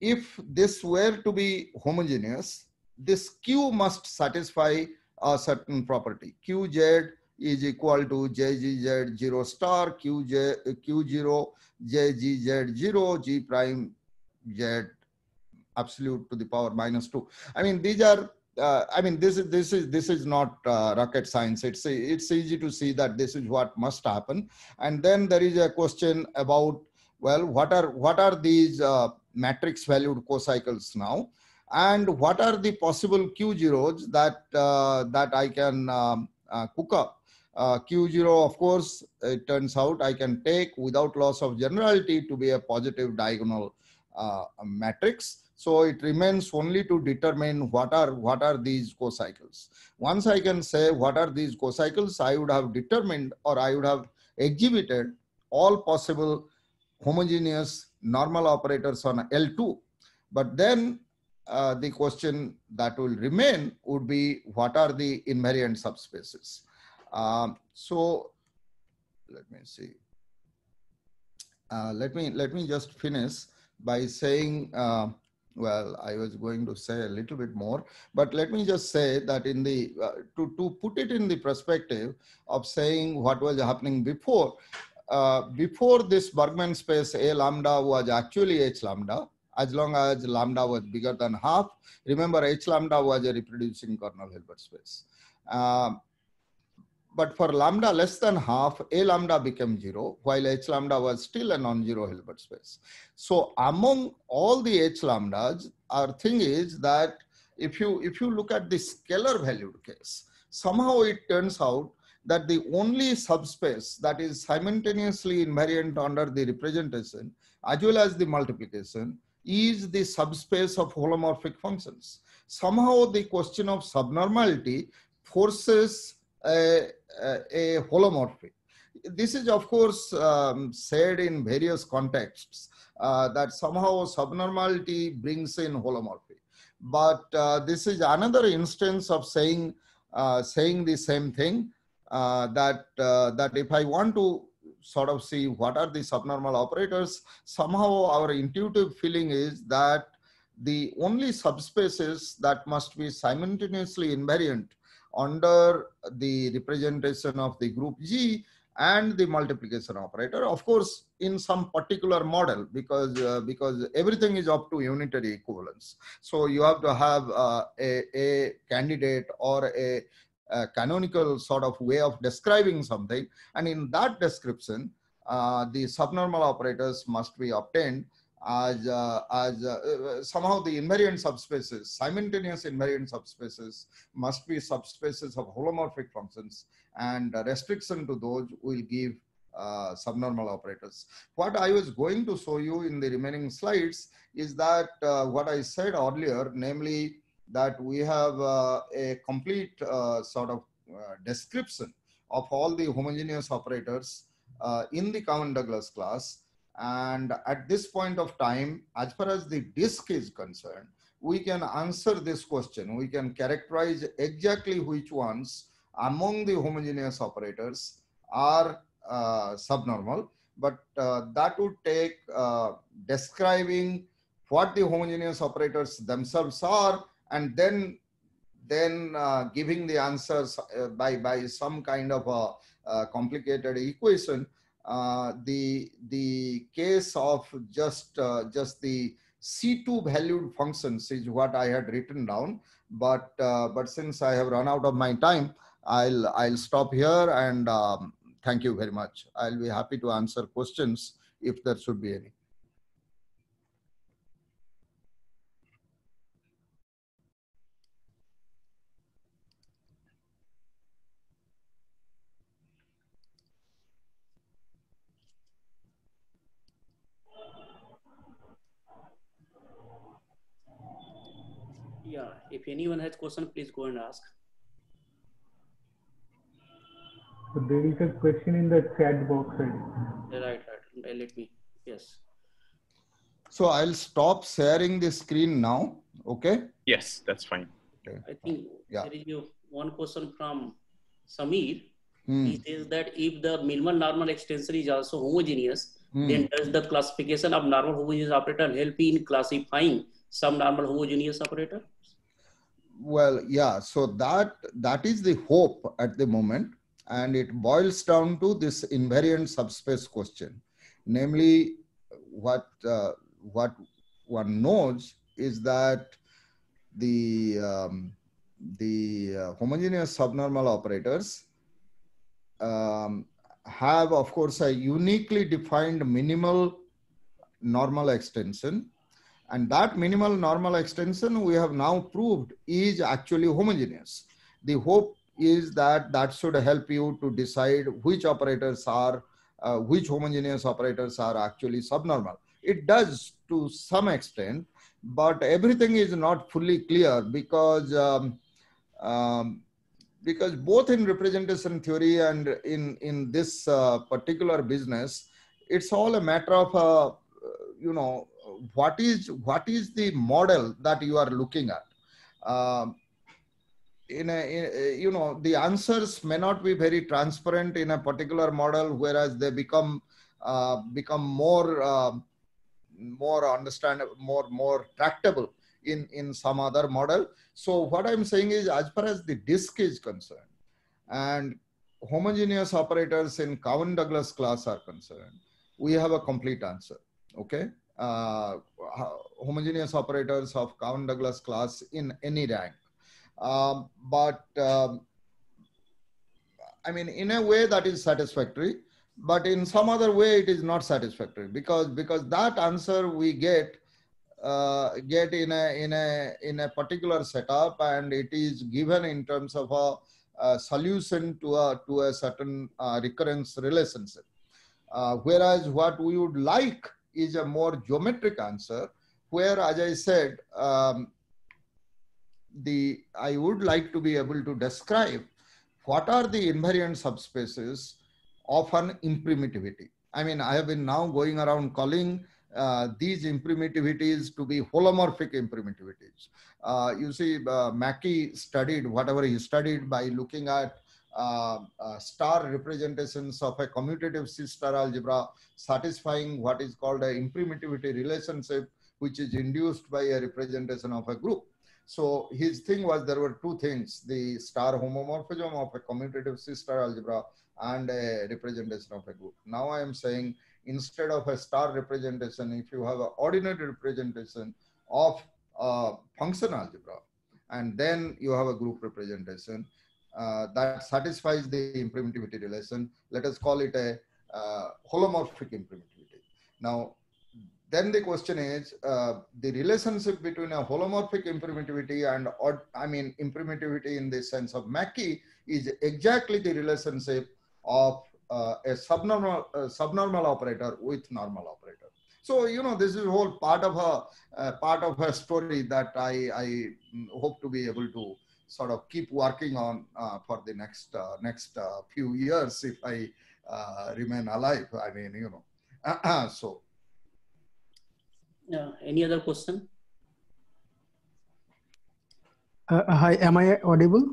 if this were to be homogeneous, this q must satisfy a certain property. qz is equal to jgz0 star, qj, q0, jgz0, g prime z absolute to the power minus 2 i mean these are uh, I mean, this is this is this is not uh, rocket science. It's it's easy to see that this is what must happen. And then there is a question about well, what are what are these uh, matrix valued co-cycles now, and what are the possible Q zeros that uh, that I can um, uh, cook up. Uh, Q zero, of course, it turns out I can take without loss of generality to be a positive diagonal matrix so it remains only to determine what are, what are these co-cycles. Once I can say what are these co-cycles, I would have determined or I would have exhibited all possible homogeneous normal operators on L2. But then uh, the question that will remain would be what are the invariant subspaces? Um, so let me see. Uh, let me let me just finish by saying uh, well i was going to say a little bit more but let me just say that in the uh, to to put it in the perspective of saying what was happening before uh, before this bergman space a lambda was actually h lambda as long as lambda was bigger than half remember h lambda was a reproducing kernel hilbert space um, but for lambda less than half, A lambda became zero, while H lambda was still a non-zero Hilbert space. So among all the H lambdas, our thing is that if you, if you look at the scalar valued case, somehow it turns out that the only subspace that is simultaneously invariant under the representation as well as the multiplication is the subspace of holomorphic functions. Somehow the question of subnormality forces a, a, holomorphy. This is, of course, um, said in various contexts uh, that somehow subnormality brings in holomorphy. But uh, this is another instance of saying uh, saying the same thing uh, that uh, that if I want to sort of see what are the subnormal operators, somehow our intuitive feeling is that the only subspaces that must be simultaneously invariant under the representation of the group G and the multiplication operator. Of course, in some particular model because uh, because everything is up to unitary equivalence. So you have to have uh, a, a candidate or a, a canonical sort of way of describing something. And in that description, uh, the subnormal operators must be obtained as, uh, as uh, uh, uh, somehow the invariant subspaces, simultaneous invariant subspaces must be subspaces of holomorphic functions and restriction to those will give uh, subnormal operators. What I was going to show you in the remaining slides is that uh, what I said earlier, namely that we have a complete sort of description of all the homogeneous operators in the Cowan-Douglas class and at this point of time, as far as the disk is concerned, we can answer this question. We can characterize exactly which ones among the homogeneous operators are uh, subnormal, but uh, that would take uh, describing what the homogeneous operators themselves are and then then uh, giving the answers uh, by, by some kind of a, a complicated equation uh, the the case of just uh, just the C2 valued functions is what I had written down. But uh, but since I have run out of my time, I'll I'll stop here and um, thank you very much. I'll be happy to answer questions if there should be any. anyone has question, please go and ask. So there is a question in the chat box. Right, right. right. Let me. Yes. So I'll stop sharing the screen now. Okay. Yes, that's fine. Okay. I think yeah. there is one question from Samir. Hmm. He says that if the minimal normal extension is also homogeneous, hmm. then does the classification of normal homogeneous operator help in classifying some normal homogeneous operator? well yeah so that that is the hope at the moment and it boils down to this invariant subspace question namely what uh, what one knows is that the um, the uh, homogeneous subnormal operators um, have of course a uniquely defined minimal normal extension and that minimal normal extension we have now proved is actually homogeneous. The hope is that that should help you to decide which operators are, uh, which homogeneous operators are actually subnormal. It does to some extent, but everything is not fully clear because um, um, because both in representation theory and in in this uh, particular business, it's all a matter of uh, you know what is what is the model that you are looking at? Um, in a, in you know the answers may not be very transparent in a particular model whereas they become uh, become more uh, more understandable more more tractable in in some other model so what i'm saying is as far as the disk is concerned and homogeneous operators in cowan douglas class are concerned we have a complete answer okay uh, homogeneous operators of Cowan Douglas class in any rank. Um, but um, I mean, in a way that is satisfactory, but in some other way it is not satisfactory because because that answer we get uh, get in a in a in a particular setup and it is given in terms of a, a solution to a to a certain uh, recurrence relationship. Uh, whereas what we would like is a more geometric answer, where, as I said, um, the I would like to be able to describe what are the invariant subspaces of an imprimitivity. I mean, I have been now going around calling uh, these imprimitivities to be holomorphic imprimitivities. Uh, you see, uh, Mackey studied whatever he studied by looking at um, star representations of a commutative C-star algebra satisfying what is called an imprimativity relationship, which is induced by a representation of a group. So his thing was there were two things, the star homomorphism of a commutative C-star algebra and a representation of a group. Now I am saying instead of a star representation, if you have an ordinary representation of a function algebra, and then you have a group representation, uh, that satisfies the imprimitivity relation. Let us call it a uh, holomorphic imprimitivity. Now, then the question is uh, the relationship between a holomorphic imprimitivity and I mean imprimitivity in the sense of Mackey is exactly the relationship of uh, a subnormal uh, subnormal operator with normal operator. So you know this is whole part of a uh, part of a story that I I mm, hope to be able to sort of keep working on uh, for the next uh, next uh, few years if I remain alive. I mean, you know, so. any other question? hi, am I audible?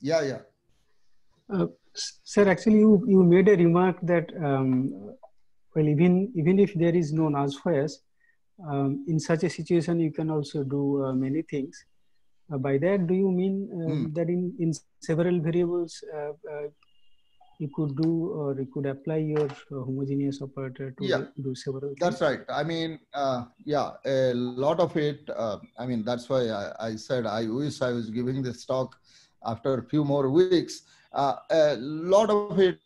Yeah, yeah. Uh, sir, actually, you, you made a remark that um, well, even even if there is no Nazfayas, um, in such a situation, you can also do uh, many things. Uh, by that, do you mean mm. that in, in several variables uh, you could do or you could apply your homogeneous operator to yeah, do several that's things. right i mean uh, yeah a lot of it uh, i mean that's why I, I, said i wish i was giving this talk after a few more weeks uh, a lot of it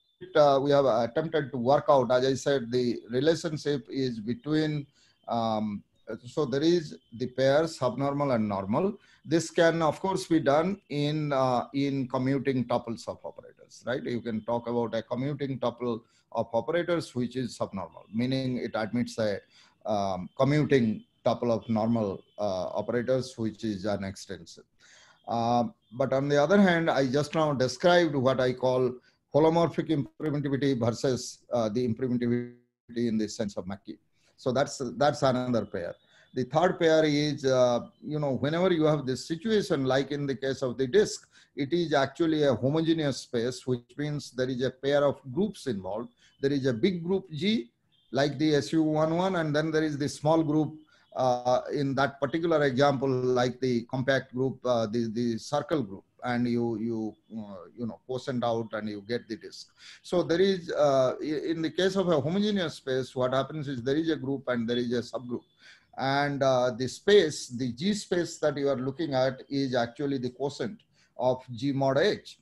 we have attempted to work out as i said the relationship is between um, so there is the pair subnormal and normal. This can, of course, be done in, uh, in commuting tuples of operators, right? You can talk about a commuting tuple of operators, which is subnormal, meaning it admits a um, commuting tuple of normal uh, operators, which is an extensive. Uh, um, but on the other hand, I just now described what I call holomorphic imprimitivity versus uh, the imprimitivity in the sense of Mackey. So that's that's another pair. The third pair is, uh, you know, whenever you have this situation, like in the case of the disk, it is actually a homogeneous space, which means there is a pair of groups involved. There is a big group G, like the SU11, and then there is the small group uh, in that particular example, like the compact group, uh, the, the circle group and you you uh, you know quotient out and you get the disk so there is uh, in the case of a homogeneous space what happens is there is a group and there is a subgroup and uh, the space the g space that you are looking at is actually the quotient of g mod h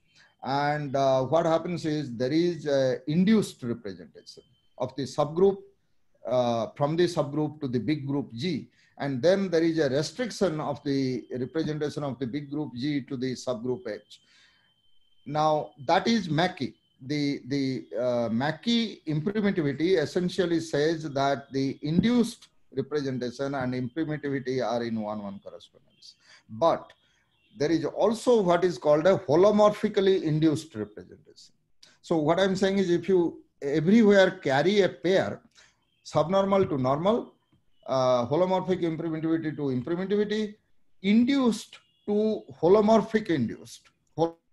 and uh, what happens is there is induced representation of the subgroup uh, from the subgroup to the big group g and then there is a restriction of the representation of the big group G to the subgroup H. Now that is Mackey. The, the uh, Mackey imprimitivity essentially says that the induced representation and imprimitivity are in one-one correspondence. But there is also what is called a holomorphically induced representation. So what I'm saying is if you everywhere carry a pair, subnormal to normal, uh, holomorphic imprimitivity to imprimitivity, induced to holomorphic induced,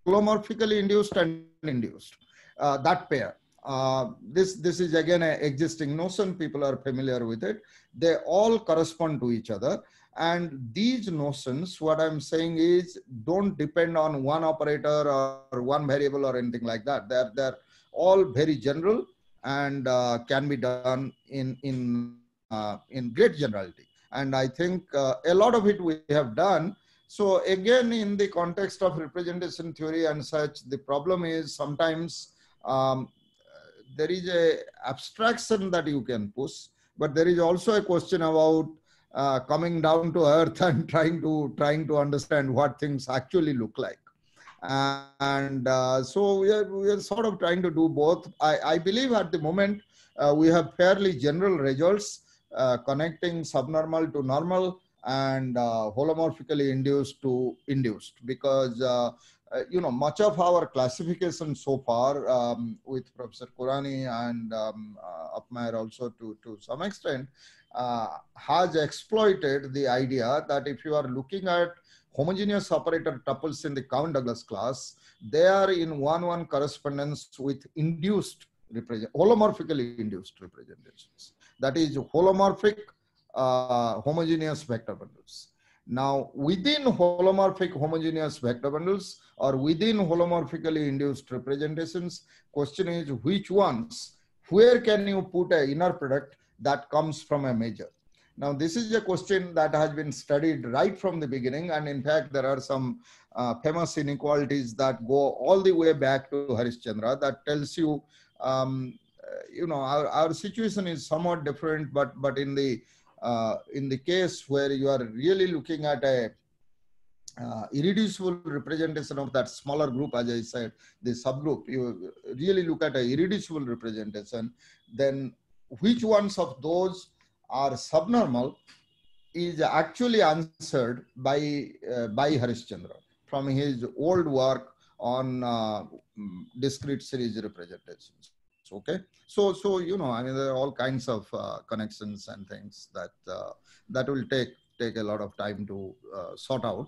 holomorphically induced and induced, uh, that pair. Uh, this, this is again an existing notion, people are familiar with it. They all correspond to each other. And these notions, what I'm saying is, don't depend on one operator or one variable or anything like that. They're, they're all very general and uh, can be done in, in uh, in great generality. And I think uh, a lot of it we have done. So again, in the context of representation theory and such, the problem is sometimes um, there is a abstraction that you can push, but there is also a question about uh, coming down to earth and trying to trying to understand what things actually look like. Uh, and uh, so we are, we are sort of trying to do both. I, I believe at the moment uh, we have fairly general results uh, connecting subnormal to normal and uh, holomorphically induced to induced because uh, uh, you know, much of our classification so far um, with Professor Kurani and um, uh, Upmeyer also to, to some extent uh, has exploited the idea that if you are looking at homogeneous operator tuples in the Cowan Douglas class, they are in one one correspondence with induced holomorphically induced representations that is holomorphic uh, homogeneous vector bundles. Now, within holomorphic homogeneous vector bundles or within holomorphically induced representations, question is which ones, where can you put an inner product that comes from a major? Now, this is a question that has been studied right from the beginning. And in fact, there are some uh, famous inequalities that go all the way back to Harishchandra that tells you um, you know, our, our situation is somewhat different, but, but in the, uh, in the case where you are really looking at a, uh, irreducible representation of that smaller group, as I said, the subgroup, you really look at a irreducible representation, then which ones of those are subnormal is actually answered by, uh, by Harishchandra from his old work on uh, discrete series representations okay so so you know i mean there are all kinds of uh, connections and things that uh, that will take take a lot of time to uh, sort out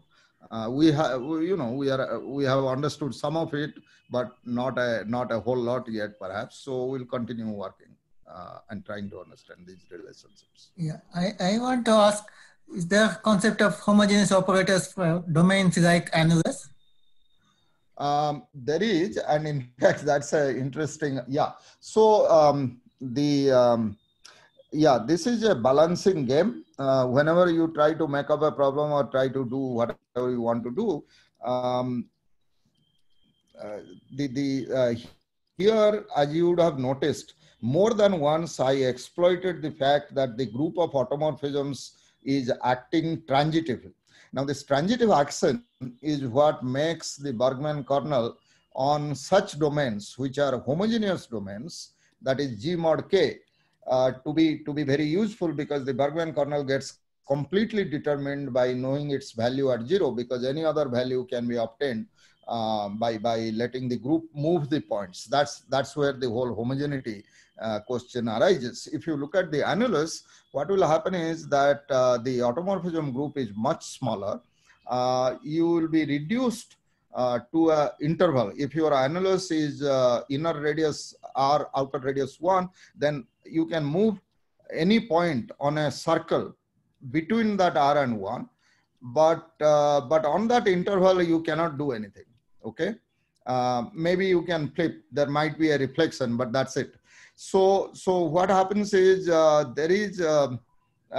uh, we have you know we are we have understood some of it but not a not a whole lot yet perhaps so we'll continue working uh, and trying to understand these relationships yeah i i want to ask is there concept of homogeneous operators for domains like annulus um, there is, and in fact, that's a interesting, yeah. So um, the, um, yeah, this is a balancing game. Uh, whenever you try to make up a problem or try to do whatever you want to do, um, uh, the, the uh, here, as you would have noticed, more than once I exploited the fact that the group of automorphisms is acting transitively. Now, this transitive action is what makes the Bergman kernel on such domains, which are homogeneous domains, that is G mod K, uh, to, be, to be very useful because the Bergman kernel gets completely determined by knowing its value at zero because any other value can be obtained um, by by letting the group move the points. That's that's where the whole homogeneity uh, question arises. If you look at the annulus, what will happen is that uh, the automorphism group is much smaller. Uh, you will be reduced uh, to a interval. If your annulus is uh, inner radius r, outer radius one, then you can move any point on a circle between that r and one. But uh, but on that interval, you cannot do anything okay uh, maybe you can flip there might be a reflection but that's it so so what happens is uh, there is um,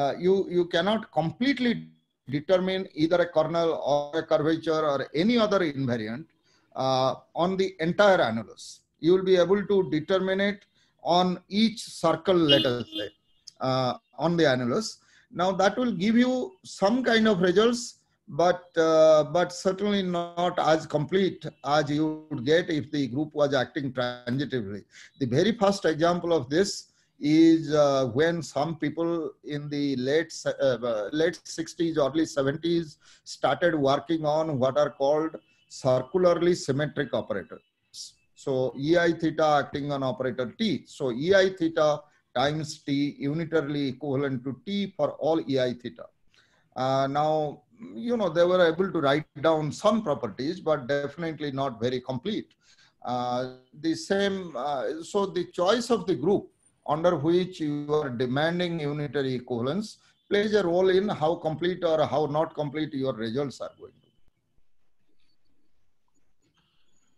uh, you you cannot completely determine either a kernel or a curvature or any other invariant uh, on the entire annulus you will be able to determine it on each circle let us say uh, on the annulus now that will give you some kind of results but uh, but certainly not as complete as you would get if the group was acting transitively. The very first example of this is uh, when some people in the late uh, uh, late 60s, early 70s started working on what are called circularly symmetric operators. So EI theta acting on operator T. So EI theta times T unitarily equivalent to T for all EI theta. Uh, now you know, they were able to write down some properties, but definitely not very complete. Uh, the same, uh, so the choice of the group under which you are demanding unitary equivalence plays a role in how complete or how not complete your results are going to be.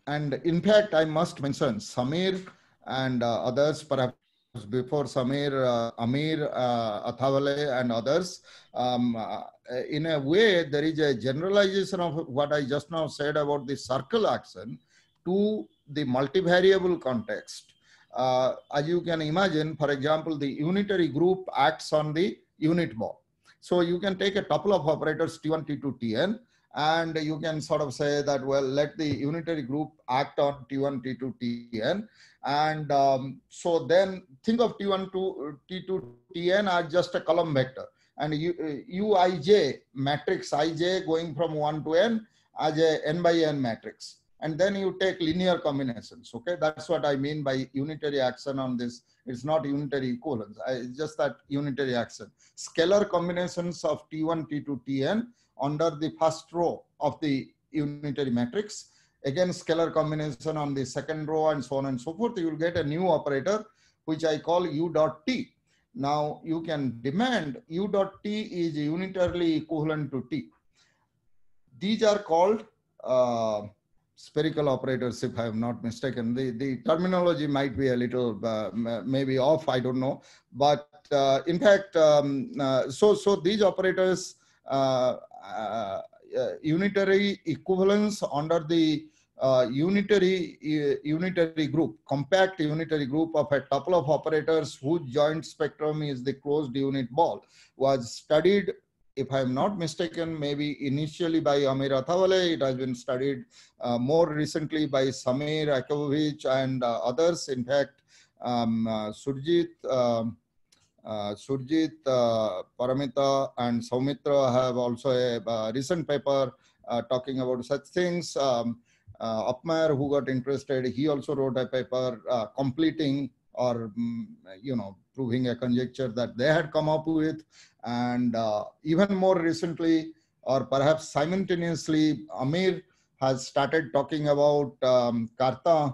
And in fact, I must mention Samir and uh, others, perhaps before Samir, uh, Amir uh, Athavale, and others. Um, uh, in a way, there is a generalization of what I just now said about the circle action to the multivariable context. Uh, as you can imagine, for example, the unitary group acts on the unit ball. So you can take a tuple of operators T1, T2, Tn and you can sort of say that well let the unitary group act on t1 t2 tn and um, so then think of t1 to t2 tn as just a column vector and u, uij matrix ij going from 1 to n as a n by n matrix and then you take linear combinations okay that's what i mean by unitary action on this it's not unitary equivalence it's just that unitary action scalar combinations of t1 t2 tn under the first row of the unitary matrix. Again, scalar combination on the second row and so on and so forth. You will get a new operator, which I call u dot t. Now you can demand u dot t is unitarily equivalent to t. These are called uh, spherical operators, if I am not mistaken. The, the terminology might be a little uh, maybe off, I don't know. But uh, in fact, um, uh, so, so these operators uh, uh, uh, unitary equivalence under the uh, unitary uh, unitary group, compact unitary group of a tuple of operators whose joint spectrum is the closed unit ball was studied if I'm not mistaken, maybe initially by Amir Athawale, it has been studied uh, more recently by Samir Akovic and uh, others. In fact, um, uh, Surjit, um, uh, Surjit, uh, Paramita, and Saumitra have also a, uh, recent paper uh, talking about such things. Um, uh, who got interested, he also wrote a paper uh, completing or mm, you know proving a conjecture that they had come up with, and uh, even more recently, or perhaps simultaneously, Amir has started talking about um, Karta,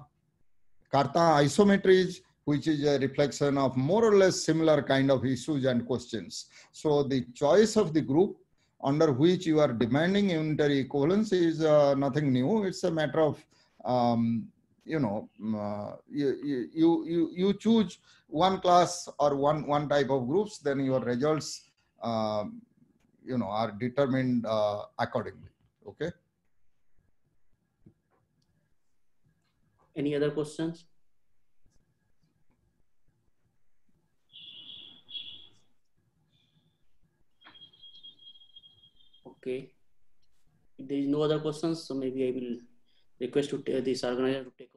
Karta isometries which is a reflection of more or less similar kind of issues and questions. So the choice of the group under which you are demanding unitary equivalence is uh, nothing new. It's a matter of, um, you know, uh, you, you, you, you choose one class or one, one type of groups, then your results, uh, you know, are determined uh, accordingly. Okay. Any other questions? Okay. If there is no other questions, so maybe I will request to uh, this organizer to take